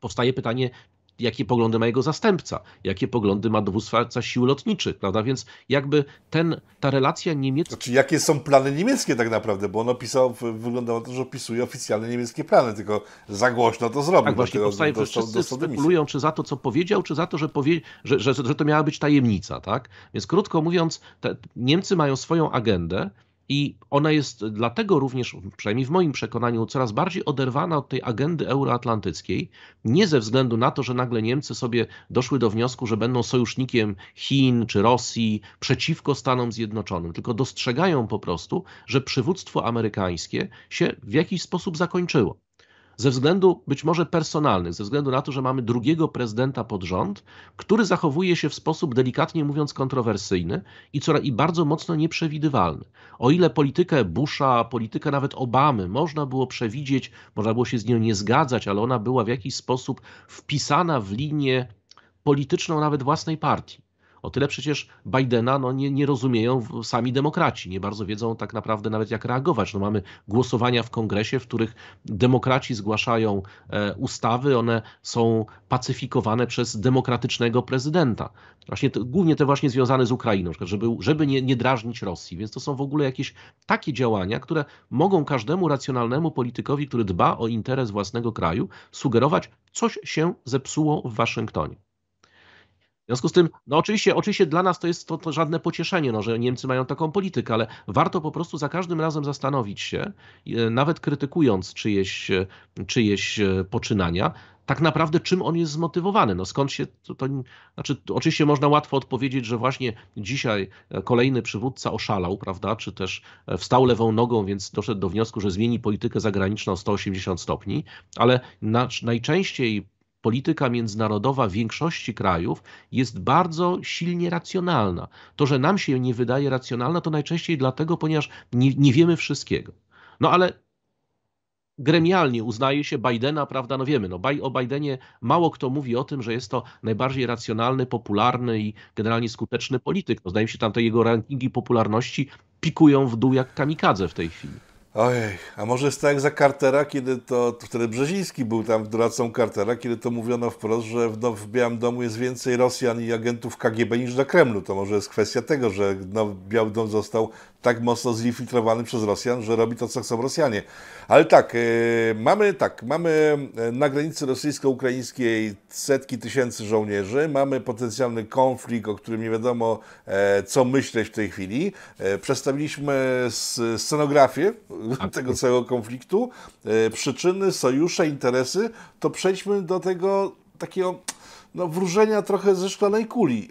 Powstaje pytanie, jakie poglądy ma jego zastępca, jakie poglądy ma dowódca sił lotniczych, prawda? Więc jakby ten, ta relacja niemiecka... Znaczy, jakie są plany niemieckie tak naprawdę, bo on opisał, wyglądało to, że opisuje oficjalne niemieckie plany, tylko za głośno to zrobił. Tak właśnie, powstaje, do, wszyscy spekulują, czy za to, co powiedział, czy za to, że, powie, że, że, że to miała być tajemnica, tak? Więc krótko mówiąc, te, Niemcy mają swoją agendę, i ona jest dlatego również, przynajmniej w moim przekonaniu, coraz bardziej oderwana od tej agendy euroatlantyckiej. Nie ze względu na to, że nagle Niemcy sobie doszły do wniosku, że będą sojusznikiem Chin czy Rosji przeciwko Stanom Zjednoczonym, tylko dostrzegają po prostu, że przywództwo amerykańskie się w jakiś sposób zakończyło ze względu być może personalnych, ze względu na to, że mamy drugiego prezydenta pod rząd, który zachowuje się w sposób delikatnie mówiąc kontrowersyjny i, coraz, i bardzo mocno nieprzewidywalny. O ile politykę Busha, politykę nawet Obamy można było przewidzieć, można było się z nią nie zgadzać, ale ona była w jakiś sposób wpisana w linię polityczną nawet własnej partii. O tyle przecież Bidena no, nie, nie rozumieją sami demokraci. Nie bardzo wiedzą tak naprawdę nawet jak reagować. No, mamy głosowania w kongresie, w których demokraci zgłaszają e, ustawy, one są pacyfikowane przez demokratycznego prezydenta. Właśnie głównie te właśnie związane z Ukrainą, żeby, żeby nie, nie drażnić Rosji. Więc to są w ogóle jakieś takie działania, które mogą każdemu racjonalnemu politykowi, który dba o interes własnego kraju, sugerować, coś się zepsuło w Waszyngtonie. W związku z tym, no oczywiście, oczywiście dla nas to jest to, to, żadne pocieszenie, no, że Niemcy mają taką politykę, ale warto po prostu za każdym razem zastanowić się, e, nawet krytykując czyjeś, e, czyjeś e, poczynania, tak naprawdę czym on jest zmotywowany. No skąd się to, to znaczy, to oczywiście można łatwo odpowiedzieć, że właśnie dzisiaj kolejny przywódca oszalał, prawda, czy też wstał lewą nogą, więc doszedł do wniosku, że zmieni politykę zagraniczną o 180 stopni, ale na, najczęściej polityka międzynarodowa większości krajów jest bardzo silnie racjonalna. To, że nam się nie wydaje racjonalna, to najczęściej dlatego, ponieważ nie, nie wiemy wszystkiego. No ale gremialnie uznaje się Bidena, prawda, no wiemy, no o Bidenie mało kto mówi o tym, że jest to najbardziej racjonalny, popularny i generalnie skuteczny polityk. No, zdaje mi się, tamte jego rankingi popularności pikują w dół jak kamikadze w tej chwili. Ojej, a może jest tak jak za Cartera, kiedy to, wtedy Brzeziński był tam doradcą Cartera, kiedy to mówiono wprost, że w, no, w Białym Domu jest więcej Rosjan i agentów KGB niż na Kremlu. To może jest kwestia tego, że no, Biały Dom został tak mocno zinfiltrowany przez Rosjan, że robi to, co chcą Rosjanie. Ale tak, e, mamy tak, mamy e, na granicy rosyjsko-ukraińskiej setki tysięcy żołnierzy, mamy potencjalny konflikt, o którym nie wiadomo, e, co myśleć w tej chwili. Przedstawiliśmy scenografię tak. tego całego konfliktu, przyczyny, sojusze, interesy. To przejdźmy do tego takiego no, wróżenia trochę ze szklanej kuli.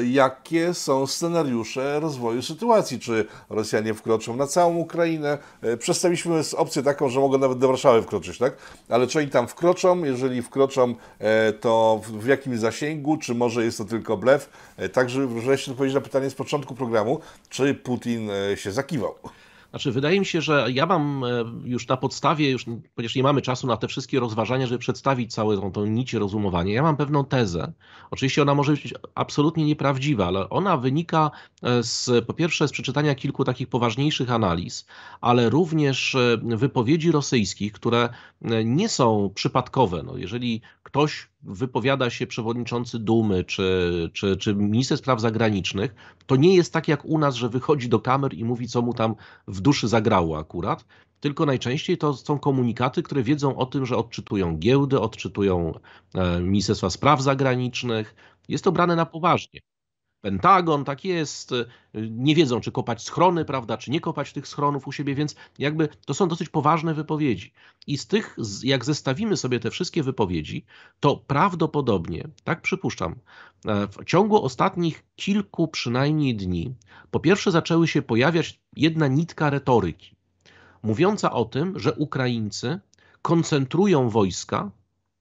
E, jakie są scenariusze rozwoju sytuacji? Czy Rosjanie wkroczą na całą Ukrainę? Eee, z opcję taką, że mogą nawet do Warszawy wkroczyć, tak? Ale czy oni tam wkroczą? Jeżeli wkroczą, e, to w, w, jakim zasięgu? Czy może jest to tylko blef? E, tak, żeby się odpowiedzieć na pytanie z początku programu, czy Putin e, się zakiwał? Znaczy, wydaje mi się, że ja mam e, już na podstawie, już, ponieważ nie mamy czasu na te wszystkie rozważania, żeby przedstawić całą tą, tą rozumowanie. rozumowania, ja mam pewną tezę. Oczywiście ona może być absolutnie nieprawdziwa, ale ona wynika e, z, po pierwsze z przeczytania kilku takich poważniejszych analiz, ale również e, wypowiedzi rosyjskich, które E, nie są przypadkowe. No, jeżeli ktoś wypowiada się przewodniczący Dumy czy, czy, czy minister spraw zagranicznych, to nie jest tak jak u nas, że wychodzi do kamer i mówi, co mu tam w duszy zagrało akurat, tylko najczęściej to są komunikaty, które wiedzą o tym, że odczytują giełdy, odczytują e, Ministerstwa Spraw Zagranicznych. Jest to brane na poważnie. Pentagon, tak jest, y, nie wiedzą, czy kopać schrony, prawda, czy nie kopać tych schronów u siebie, więc jakby to są dosyć poważne wypowiedzi. I z tych, jak zestawimy sobie te wszystkie wypowiedzi, to prawdopodobnie, tak przypuszczam, e, w ciągu ostatnich kilku przynajmniej dni, po pierwsze zaczęły się pojawiać jedna nitka retoryki, mówiąca o tym, że Ukraińcy koncentrują wojska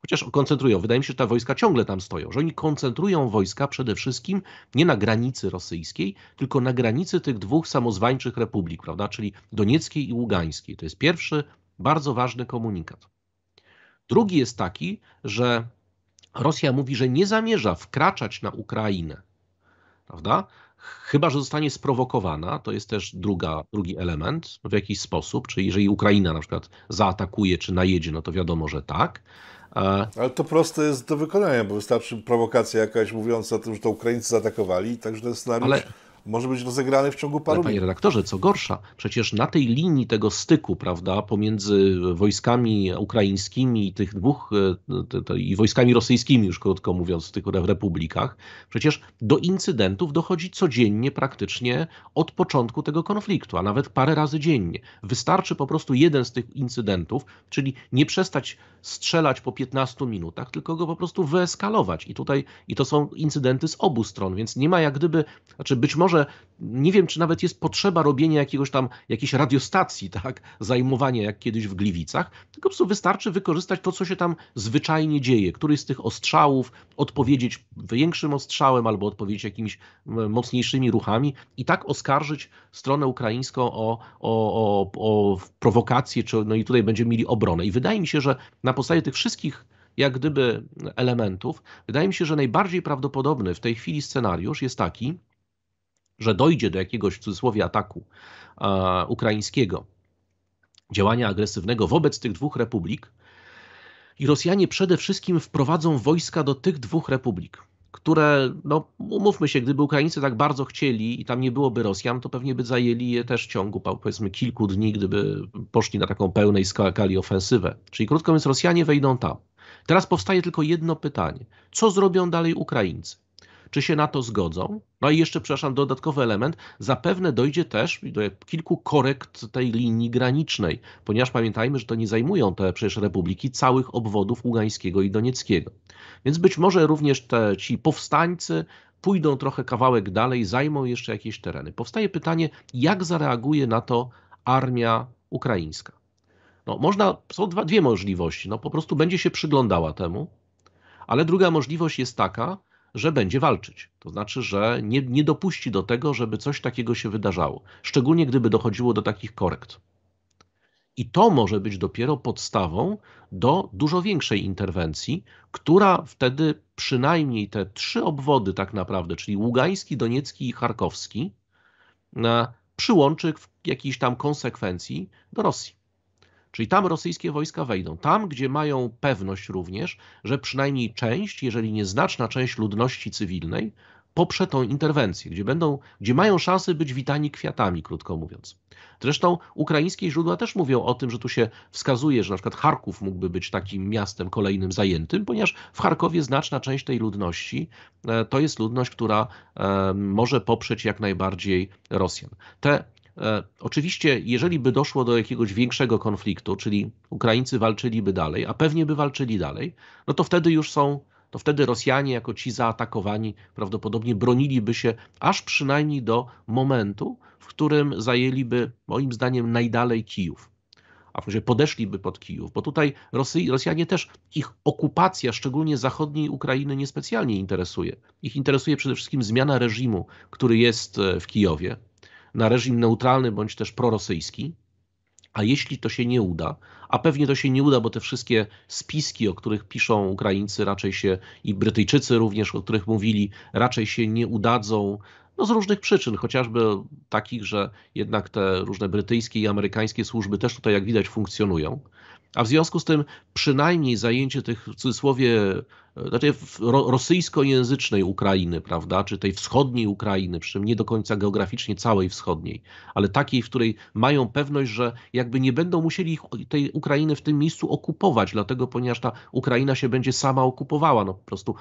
chociaż koncentrują. Wydaje mi się, że te wojska ciągle tam stoją, że oni koncentrują wojska przede wszystkim nie na granicy rosyjskiej, tylko na granicy tych dwóch samozwańczych republik, prawda, czyli Donieckiej i Ługańskiej. To jest pierwszy bardzo ważny komunikat. Drugi jest taki, że Rosja mówi, że nie zamierza wkraczać na Ukrainę, prawda? Chyba, że zostanie sprowokowana, to jest też druga, drugi element w jakiś sposób, czyli jeżeli Ukraina na przykład zaatakuje czy najedzie, no to wiadomo, że tak. Ale to proste jest do wykonania, bo wystarczy prowokacja jakaś mówiąca o tym, że to Ukraińcy zaatakowali, także ten scenariusz... Ale może być rozegrany w ciągu paru Ale, Panie redaktorze, co gorsza, przecież na tej linii tego styku, prawda, pomiędzy wojskami ukraińskimi i tych dwóch, e, te, te, i wojskami rosyjskimi, już krótko mówiąc, w tych republikach, przecież do incydentów dochodzi codziennie praktycznie od początku tego konfliktu, a nawet parę razy dziennie. Wystarczy po prostu jeden z tych incydentów, czyli nie przestać strzelać po 15 minutach, tylko go po prostu wyeskalować. I tutaj, i to są incydenty z obu stron, więc nie ma jak gdyby, znaczy być może może nie wiem, czy nawet jest potrzeba robienia jakiegoś tam, jakiejś radiostacji, tak, zajmowania jak kiedyś w Gliwicach, tylko po prostu wystarczy wykorzystać to, co się tam zwyczajnie dzieje, któryś z tych ostrzałów, odpowiedzieć większym ostrzałem albo odpowiedzieć jakimiś mocniejszymi ruchami i tak oskarżyć stronę ukraińską o, o, o, o prowokację, czy, no i tutaj będziemy mieli obronę. I wydaje mi się, że na podstawie tych wszystkich jak gdyby elementów, wydaje mi się, że najbardziej prawdopodobny w tej chwili scenariusz jest taki, że dojdzie do jakiegoś w cudzysłowie ataku e, ukraińskiego, działania agresywnego wobec tych dwóch republik, i Rosjanie przede wszystkim wprowadzą wojska do tych dwóch republik, które, no umówmy się, gdyby Ukraińcy tak bardzo chcieli i tam nie byłoby Rosjan, to pewnie by zajęli je też w ciągu powiedzmy kilku dni, gdyby poszli na taką pełnej skali ofensywę. Czyli krótko mówiąc, Rosjanie wejdą tam. Teraz powstaje tylko jedno pytanie. Co zrobią dalej Ukraińcy? czy się na to zgodzą. No i jeszcze, przepraszam, dodatkowy element, zapewne dojdzie też do kilku korekt tej linii granicznej, ponieważ pamiętajmy, że to nie zajmują te przecież republiki całych obwodów Ługańskiego i Donieckiego. Więc być może również te, ci powstańcy pójdą trochę kawałek dalej, zajmą jeszcze jakieś tereny. Powstaje pytanie, jak zareaguje na to armia ukraińska? No, można, są dwa, dwie możliwości. No, po prostu będzie się przyglądała temu, ale druga możliwość jest taka, że będzie walczyć. To znaczy, że nie, nie dopuści do tego, żeby coś takiego się wydarzało. Szczególnie gdyby dochodziło do takich korekt. I to może być dopiero podstawą do dużo większej interwencji, która wtedy przynajmniej te trzy obwody, tak naprawdę, czyli Ługański, Doniecki i Charkowski, e, przyłączy w jakiejś tam konsekwencji do Rosji. Czyli tam rosyjskie wojska wejdą, tam gdzie mają pewność również, że przynajmniej część, jeżeli nie znaczna część ludności cywilnej poprze tą interwencję, gdzie, będą, gdzie mają szansę być witani kwiatami, krótko mówiąc. Zresztą ukraińskie źródła też mówią o tym, że tu się wskazuje, że na przykład Charków mógłby być takim miastem kolejnym zajętym, ponieważ w Charkowie znaczna część tej ludności e, to jest ludność, która e, może poprzeć jak najbardziej Rosjan. Te E, oczywiście, jeżeli by doszło do jakiegoś większego konfliktu, czyli Ukraińcy walczyliby dalej, a pewnie by walczyli dalej, no to wtedy już są, to wtedy Rosjanie jako ci zaatakowani prawdopodobnie broniliby się aż przynajmniej do momentu, w którym zajęliby, moim zdaniem, najdalej Kijów. A w razie podeszliby pod Kijów, bo tutaj Rosy, Rosjanie też ich okupacja, szczególnie zachodniej Ukrainy, niespecjalnie interesuje. Ich interesuje przede wszystkim zmiana reżimu, który jest e, w Kijowie, na reżim neutralny bądź też prorosyjski. A jeśli to się nie uda, a pewnie to się nie uda, bo te wszystkie spiski, o których piszą Ukraińcy, raczej się i Brytyjczycy również, o których mówili, raczej się nie udadzą. No z różnych przyczyn, chociażby takich, że jednak te różne brytyjskie i amerykańskie służby też tutaj, jak widać, funkcjonują. A w związku z tym przynajmniej zajęcie tych w cudzysłowie znaczy ro, rosyjskojęzycznej Ukrainy, prawda, czy tej wschodniej Ukrainy, przy czym nie do końca geograficznie całej wschodniej, ale takiej, w której mają pewność, że jakby nie będą musieli ich, tej Ukrainy w tym miejscu okupować, dlatego ponieważ ta Ukraina się będzie sama okupowała, no po prostu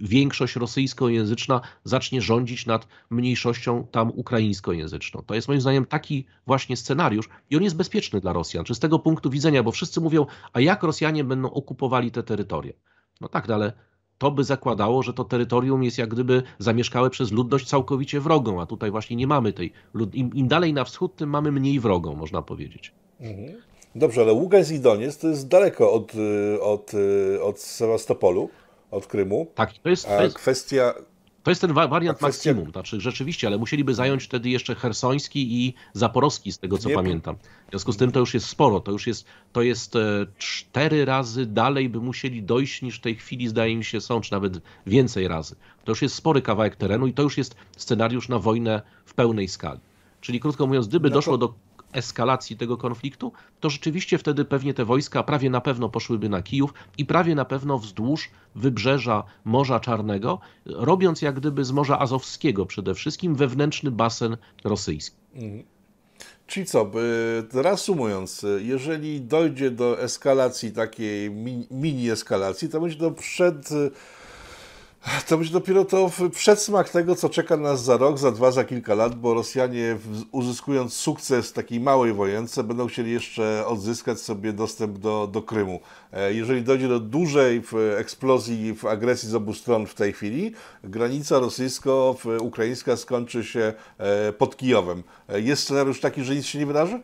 większość rosyjskojęzyczna zacznie rządzić nad mniejszością tam ukraińskojęzyczną. To jest moim zdaniem taki właśnie scenariusz i on jest bezpieczny dla Rosjan, czy z tego punktu widzenia, bo wszyscy mówią, a jak Rosjanie będą okupowali te terytoria? No tak, no ale to by zakładało, że to terytorium jest jak gdyby zamieszkałe przez ludność całkowicie wrogą, a tutaj właśnie nie mamy tej. Im, im dalej na wschód, tym mamy mniej wrogą, można powiedzieć. Mhm. Dobrze, ale Ługańsk i Doniec to jest daleko od, y, od, y, od Sewastopolu, od Krymu. Tak, to jest, to jest... A kwestia, to jest ten wariant tak, maksimum, znaczy rzeczywiście, ale musieliby zająć wtedy jeszcze Hersoński i Zaporowski, z tego co pamiętam. W związku z tym to już jest sporo, to już jest, to jest e, cztery razy dalej by musieli dojść niż w tej chwili zdaje mi się są, czy nawet więcej razy. To już jest spory kawałek terenu i to już jest scenariusz na wojnę w pełnej skali. Czyli krótko mówiąc, gdyby no to... doszło do eskalacji tego konfliktu, to rzeczywiście wtedy pewnie te wojska prawie na pewno poszłyby na Kijów i prawie na pewno wzdłuż wybrzeża Morza Czarnego, robiąc jak gdyby z Morza Azowskiego przede wszystkim wewnętrzny basen rosyjski. Czyli co, reasumując, jeżeli dojdzie do eskalacji takiej mini eskalacji, to będzie to przed to być dopiero to przedsmak tego, co czeka nas za rok, za dwa, za kilka lat, bo Rosjanie uzyskując sukces takiej małej wojence będą chcieli jeszcze odzyskać sobie dostęp do, do Krymu. E, jeżeli dojdzie do dużej eksplozji w agresji z obu stron w tej chwili, granica rosyjsko-ukraińska skończy się e, pod Kijowem. E, jest scenariusz taki, że nic się nie wydarzy?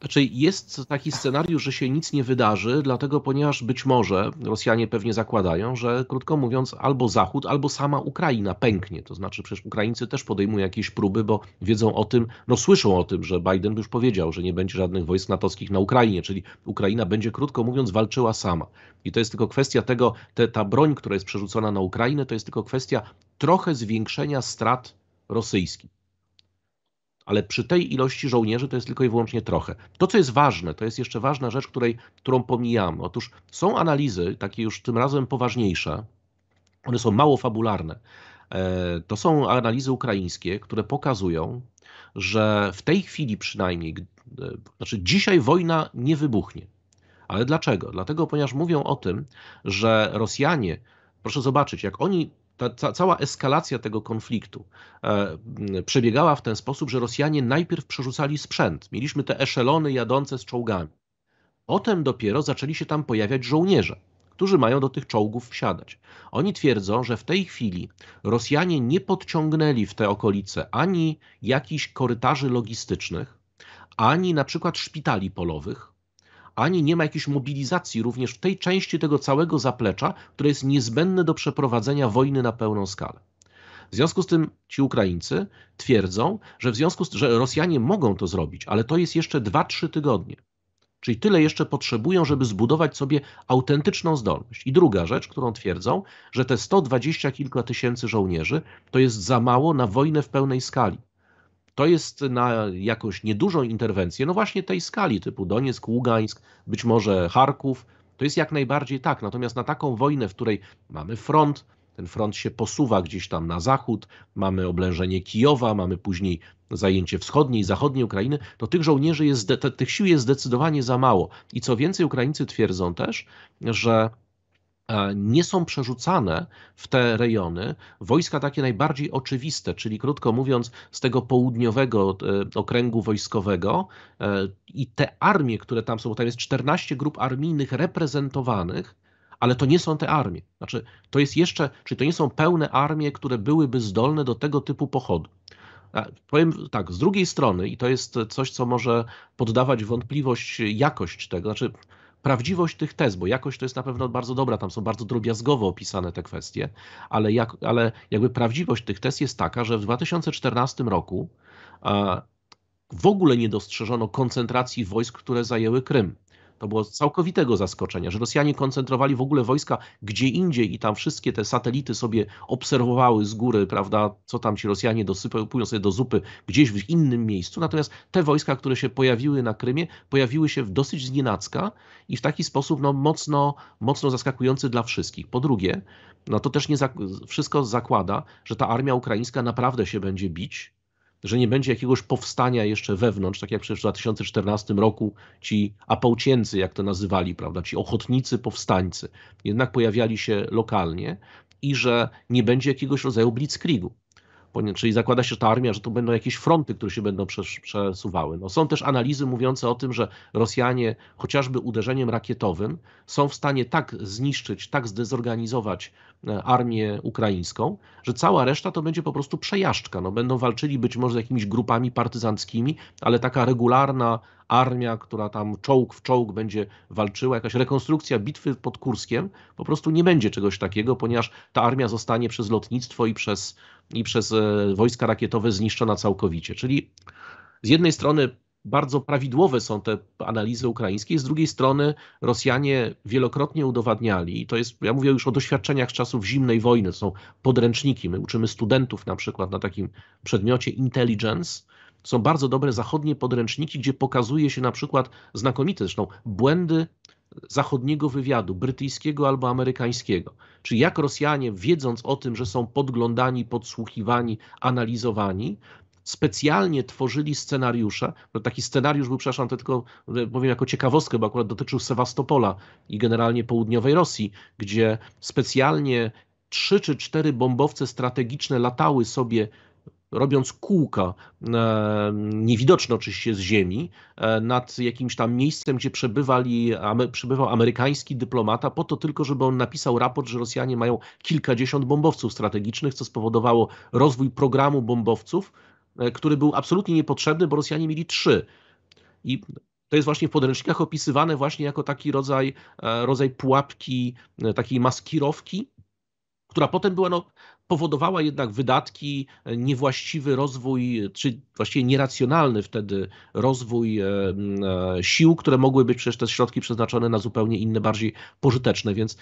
Znaczy jest taki scenariusz, że się nic nie wydarzy, dlatego ponieważ być może Rosjanie pewnie zakładają, że krótko mówiąc albo Zachód, albo sama Ukraina pęknie. To znaczy przecież Ukraińcy też podejmują jakieś próby, bo wiedzą o tym, no słyszą o tym, że Biden już powiedział, że nie będzie żadnych wojsk natowskich na Ukrainie, czyli Ukraina będzie krótko mówiąc walczyła sama. I to jest tylko kwestia tego, te, ta broń, która jest przerzucona na Ukrainę, to jest tylko kwestia trochę zwiększenia strat rosyjskich ale przy tej ilości żołnierzy to jest tylko i wyłącznie trochę. To, co jest ważne, to jest jeszcze ważna rzecz, której, którą pomijamy. Otóż są analizy, takie już tym razem poważniejsze, one są mało fabularne. E, to są analizy ukraińskie, które pokazują, że w tej chwili przynajmniej, e, znaczy dzisiaj wojna nie wybuchnie. Ale dlaczego? Dlatego, ponieważ mówią o tym, że Rosjanie, proszę zobaczyć, jak oni ta, ta, cała eskalacja tego konfliktu e, przebiegała w ten sposób, że Rosjanie najpierw przerzucali sprzęt. Mieliśmy te eszelony jadące z czołgami. Potem dopiero zaczęli się tam pojawiać żołnierze, którzy mają do tych czołgów wsiadać. Oni twierdzą, że w tej chwili Rosjanie nie podciągnęli w te okolice ani jakichś korytarzy logistycznych, ani na przykład szpitali polowych, ani nie ma jakiejś mobilizacji również w tej części tego całego zaplecza, które jest niezbędne do przeprowadzenia wojny na pełną skalę. W związku z tym ci Ukraińcy twierdzą, że w związku z, że Rosjanie mogą to zrobić, ale to jest jeszcze 2-3 tygodnie. Czyli tyle jeszcze potrzebują, żeby zbudować sobie autentyczną zdolność. I druga rzecz, którą twierdzą, że te 120 kilka tysięcy żołnierzy to jest za mało na wojnę w pełnej skali to jest na jakąś niedużą interwencję, no właśnie tej skali typu Donieck, Ługańsk, być może Charków, to jest jak najbardziej tak. Natomiast na taką wojnę, w której mamy front, ten front się posuwa gdzieś tam na zachód, mamy oblężenie Kijowa, mamy później zajęcie wschodniej i zachodniej Ukrainy, to tych żołnierzy jest, tych sił jest zdecydowanie za mało. I co więcej, Ukraińcy twierdzą też, że E, nie są przerzucane w te rejony wojska takie najbardziej oczywiste, czyli krótko mówiąc, z tego południowego e, okręgu wojskowego e, i te armie, które tam są, bo tam jest 14 grup armijnych reprezentowanych, ale to nie są te armie. Znaczy, to jest jeszcze, czyli to nie są pełne armie, które byłyby zdolne do tego typu pochodu. Powiem tak, z drugiej strony, i to jest coś, co może poddawać wątpliwość jakość tego, znaczy prawdziwość tych tez, bo jakość to jest na pewno bardzo dobra, tam są bardzo drobiazgowo opisane te kwestie, ale, jak, ale jakby prawdziwość tych tez jest taka, że w 2014 roku w ogóle nie dostrzeżono koncentracji wojsk, które zajęły Krym. To było całkowitego zaskoczenia, że Rosjanie koncentrowali w ogóle wojska gdzie indziej i tam wszystkie te satelity sobie obserwowały z góry, prawda, co tam ci Rosjanie dosypują sobie do zupy gdzieś w innym miejscu. Natomiast te wojska, które się pojawiły na Krymie, pojawiły się w dosyć znienacka i w taki sposób no, mocno, mocno zaskakujący dla wszystkich. Po drugie, no to też nie wszystko zakłada, że ta armia ukraińska naprawdę się będzie bić że nie będzie jakiegoś powstania jeszcze wewnątrz, tak jak przecież w 2014 roku ci apałcienci, jak to nazywali, prawda, ci ochotnicy powstańcy, jednak pojawiali się lokalnie i że nie będzie jakiegoś rodzaju blitzkriegu. Czyli zakłada się, że ta armia, że to będą jakieś fronty, które się będą przesuwały. No, są też analizy mówiące o tym, że Rosjanie chociażby uderzeniem rakietowym są w stanie tak zniszczyć, tak zdezorganizować e, armię ukraińską, że cała reszta to będzie po prostu przejażdżka. No, będą walczyli być może z jakimiś grupami partyzanckimi, ale taka regularna armia, która tam czołg w czołg będzie walczyła, jakaś rekonstrukcja bitwy pod Kurskiem, po prostu nie będzie czegoś takiego, ponieważ ta armia zostanie przez lotnictwo i przez, i przez e, wojska rakietowe zniszczona całkowicie. Czyli z jednej strony bardzo prawidłowe są te analizy ukraińskie. Z drugiej strony Rosjanie wielokrotnie udowadniali, i to jest, ja mówię już o doświadczeniach z czasów zimnej wojny, są podręczniki. My uczymy studentów na przykład na takim przedmiocie intelligence, są bardzo dobre zachodnie podręczniki, gdzie pokazuje się na przykład znakomite zresztą błędy zachodniego wywiadu, brytyjskiego albo amerykańskiego. Czy jak Rosjanie, wiedząc o tym, że są podglądani, podsłuchiwani, analizowani, specjalnie tworzyli scenariusze. No taki scenariusz był, przepraszam, to tylko e, powiem jako ciekawostkę, bo akurat dotyczył Sewastopola i generalnie południowej Rosji, gdzie specjalnie trzy czy cztery bombowce strategiczne latały sobie robiąc kółka, e, niewidoczne oczywiście z ziemi, e, nad jakimś tam miejscem, gdzie przebywali, przebywał amerykański dyplomata, po to tylko, żeby on napisał raport, że Rosjanie mają kilkadziesiąt bombowców strategicznych, co spowodowało rozwój programu bombowców, e, który był absolutnie niepotrzebny, bo Rosjanie mieli trzy. I to jest właśnie w podręcznikach opisywane właśnie jako taki rodzaj, rodzaj pułapki, takiej maskirowki, która potem była, no, powodowała jednak wydatki, niewłaściwy rozwój, czy właściwie nieracjonalny wtedy rozwój e, sił, które mogły być przecież te środki przeznaczone na zupełnie inne, bardziej pożyteczne, więc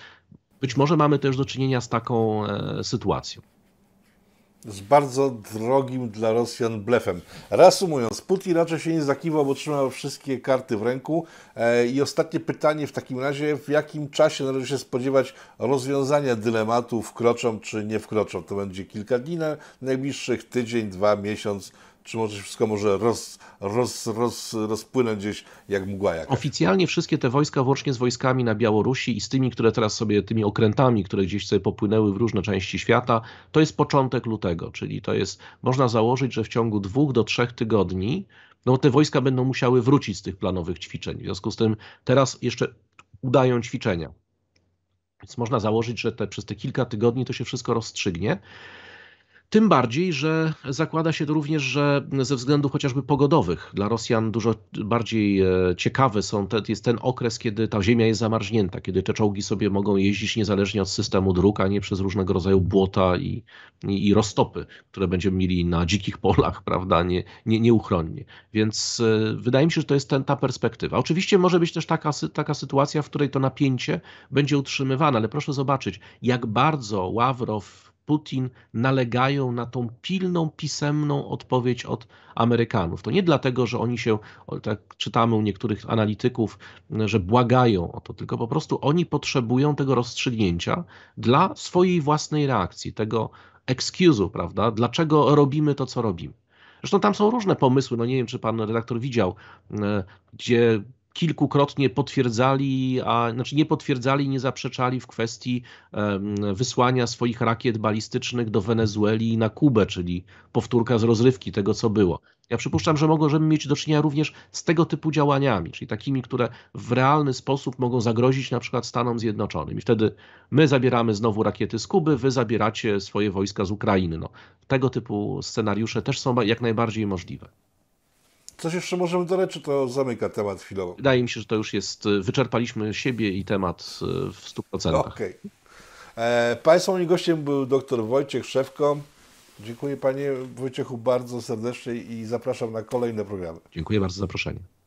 być może mamy też do czynienia z taką e, sytuacją z bardzo drogim dla Rosjan blefem. Reasumując, Putin raczej się nie zakiwał, bo trzymał wszystkie karty w ręku. E, I ostatnie pytanie w takim razie, w jakim czasie należy się spodziewać rozwiązania dylematu wkroczą czy nie wkroczą? To będzie kilka dni na najbliższych, tydzień, dwa, miesiąc, czy może się wszystko może roz, roz, roz, rozpłynąć gdzieś jak mgła jakaś. Oficjalnie wszystkie te wojska, włącznie z wojskami na Białorusi i z tymi, które teraz sobie, tymi okrętami, które gdzieś sobie popłynęły w różne części świata, to jest początek lutego, czyli to jest, można założyć, że w ciągu dwóch do trzech tygodni no te wojska będą musiały wrócić z tych planowych ćwiczeń. W związku z tym teraz jeszcze udają ćwiczenia. Więc można założyć, że te, przez te kilka tygodni to się wszystko rozstrzygnie. Tym bardziej, że zakłada się to również, że ze względów chociażby pogodowych dla Rosjan dużo bardziej e, ciekawy są, te, jest ten okres, kiedy ta ziemia jest zamarznięta, kiedy te czołgi sobie mogą jeździć niezależnie od systemu dróg, a nie przez różnego rodzaju błota i, i, i roztopy, które będziemy mieli na dzikich polach, prawda, nie, nie, nieuchronnie. Więc e, wydaje mi się, że to jest ten, ta perspektywa. Oczywiście może być też taka, taka sytuacja, w której to napięcie będzie utrzymywane, ale proszę zobaczyć, jak bardzo Ławrow Putin nalegają na tą pilną, pisemną odpowiedź od Amerykanów. To nie dlatego, że oni się, tak czytamy u niektórych analityków, że błagają o to, tylko po prostu oni potrzebują tego rozstrzygnięcia dla swojej własnej reakcji, tego excuse'u, prawda? Dlaczego robimy to, co robimy. Zresztą tam są różne pomysły, no nie wiem, czy pan redaktor widział, e, gdzie kilkukrotnie potwierdzali, a znaczy nie potwierdzali, nie zaprzeczali w kwestii wysłania swoich rakiet balistycznych do Wenezueli i na Kubę, czyli powtórka z rozrywki tego, co było. Ja przypuszczam, że możemy mieć do czynienia również z tego typu działaniami, czyli takimi, które w realny sposób mogą zagrozić na przykład Stanom Zjednoczonym. I wtedy my zabieramy znowu rakiety z Kuby, wy zabieracie swoje wojska z Ukrainy. No, tego typu scenariusze też są jak najbardziej możliwe. Coś jeszcze możemy dodać, czy to zamyka temat chwilowo? Wydaje mi się, że to już jest, y, wyczerpaliśmy siebie i temat y, w 100%. No, okej. Okay. E, moim gościem był dr Wojciech Szewko. Dziękuję panie Wojciechu bardzo serdecznie i zapraszam na kolejne programy. Dziękuję bardzo za zaproszenie.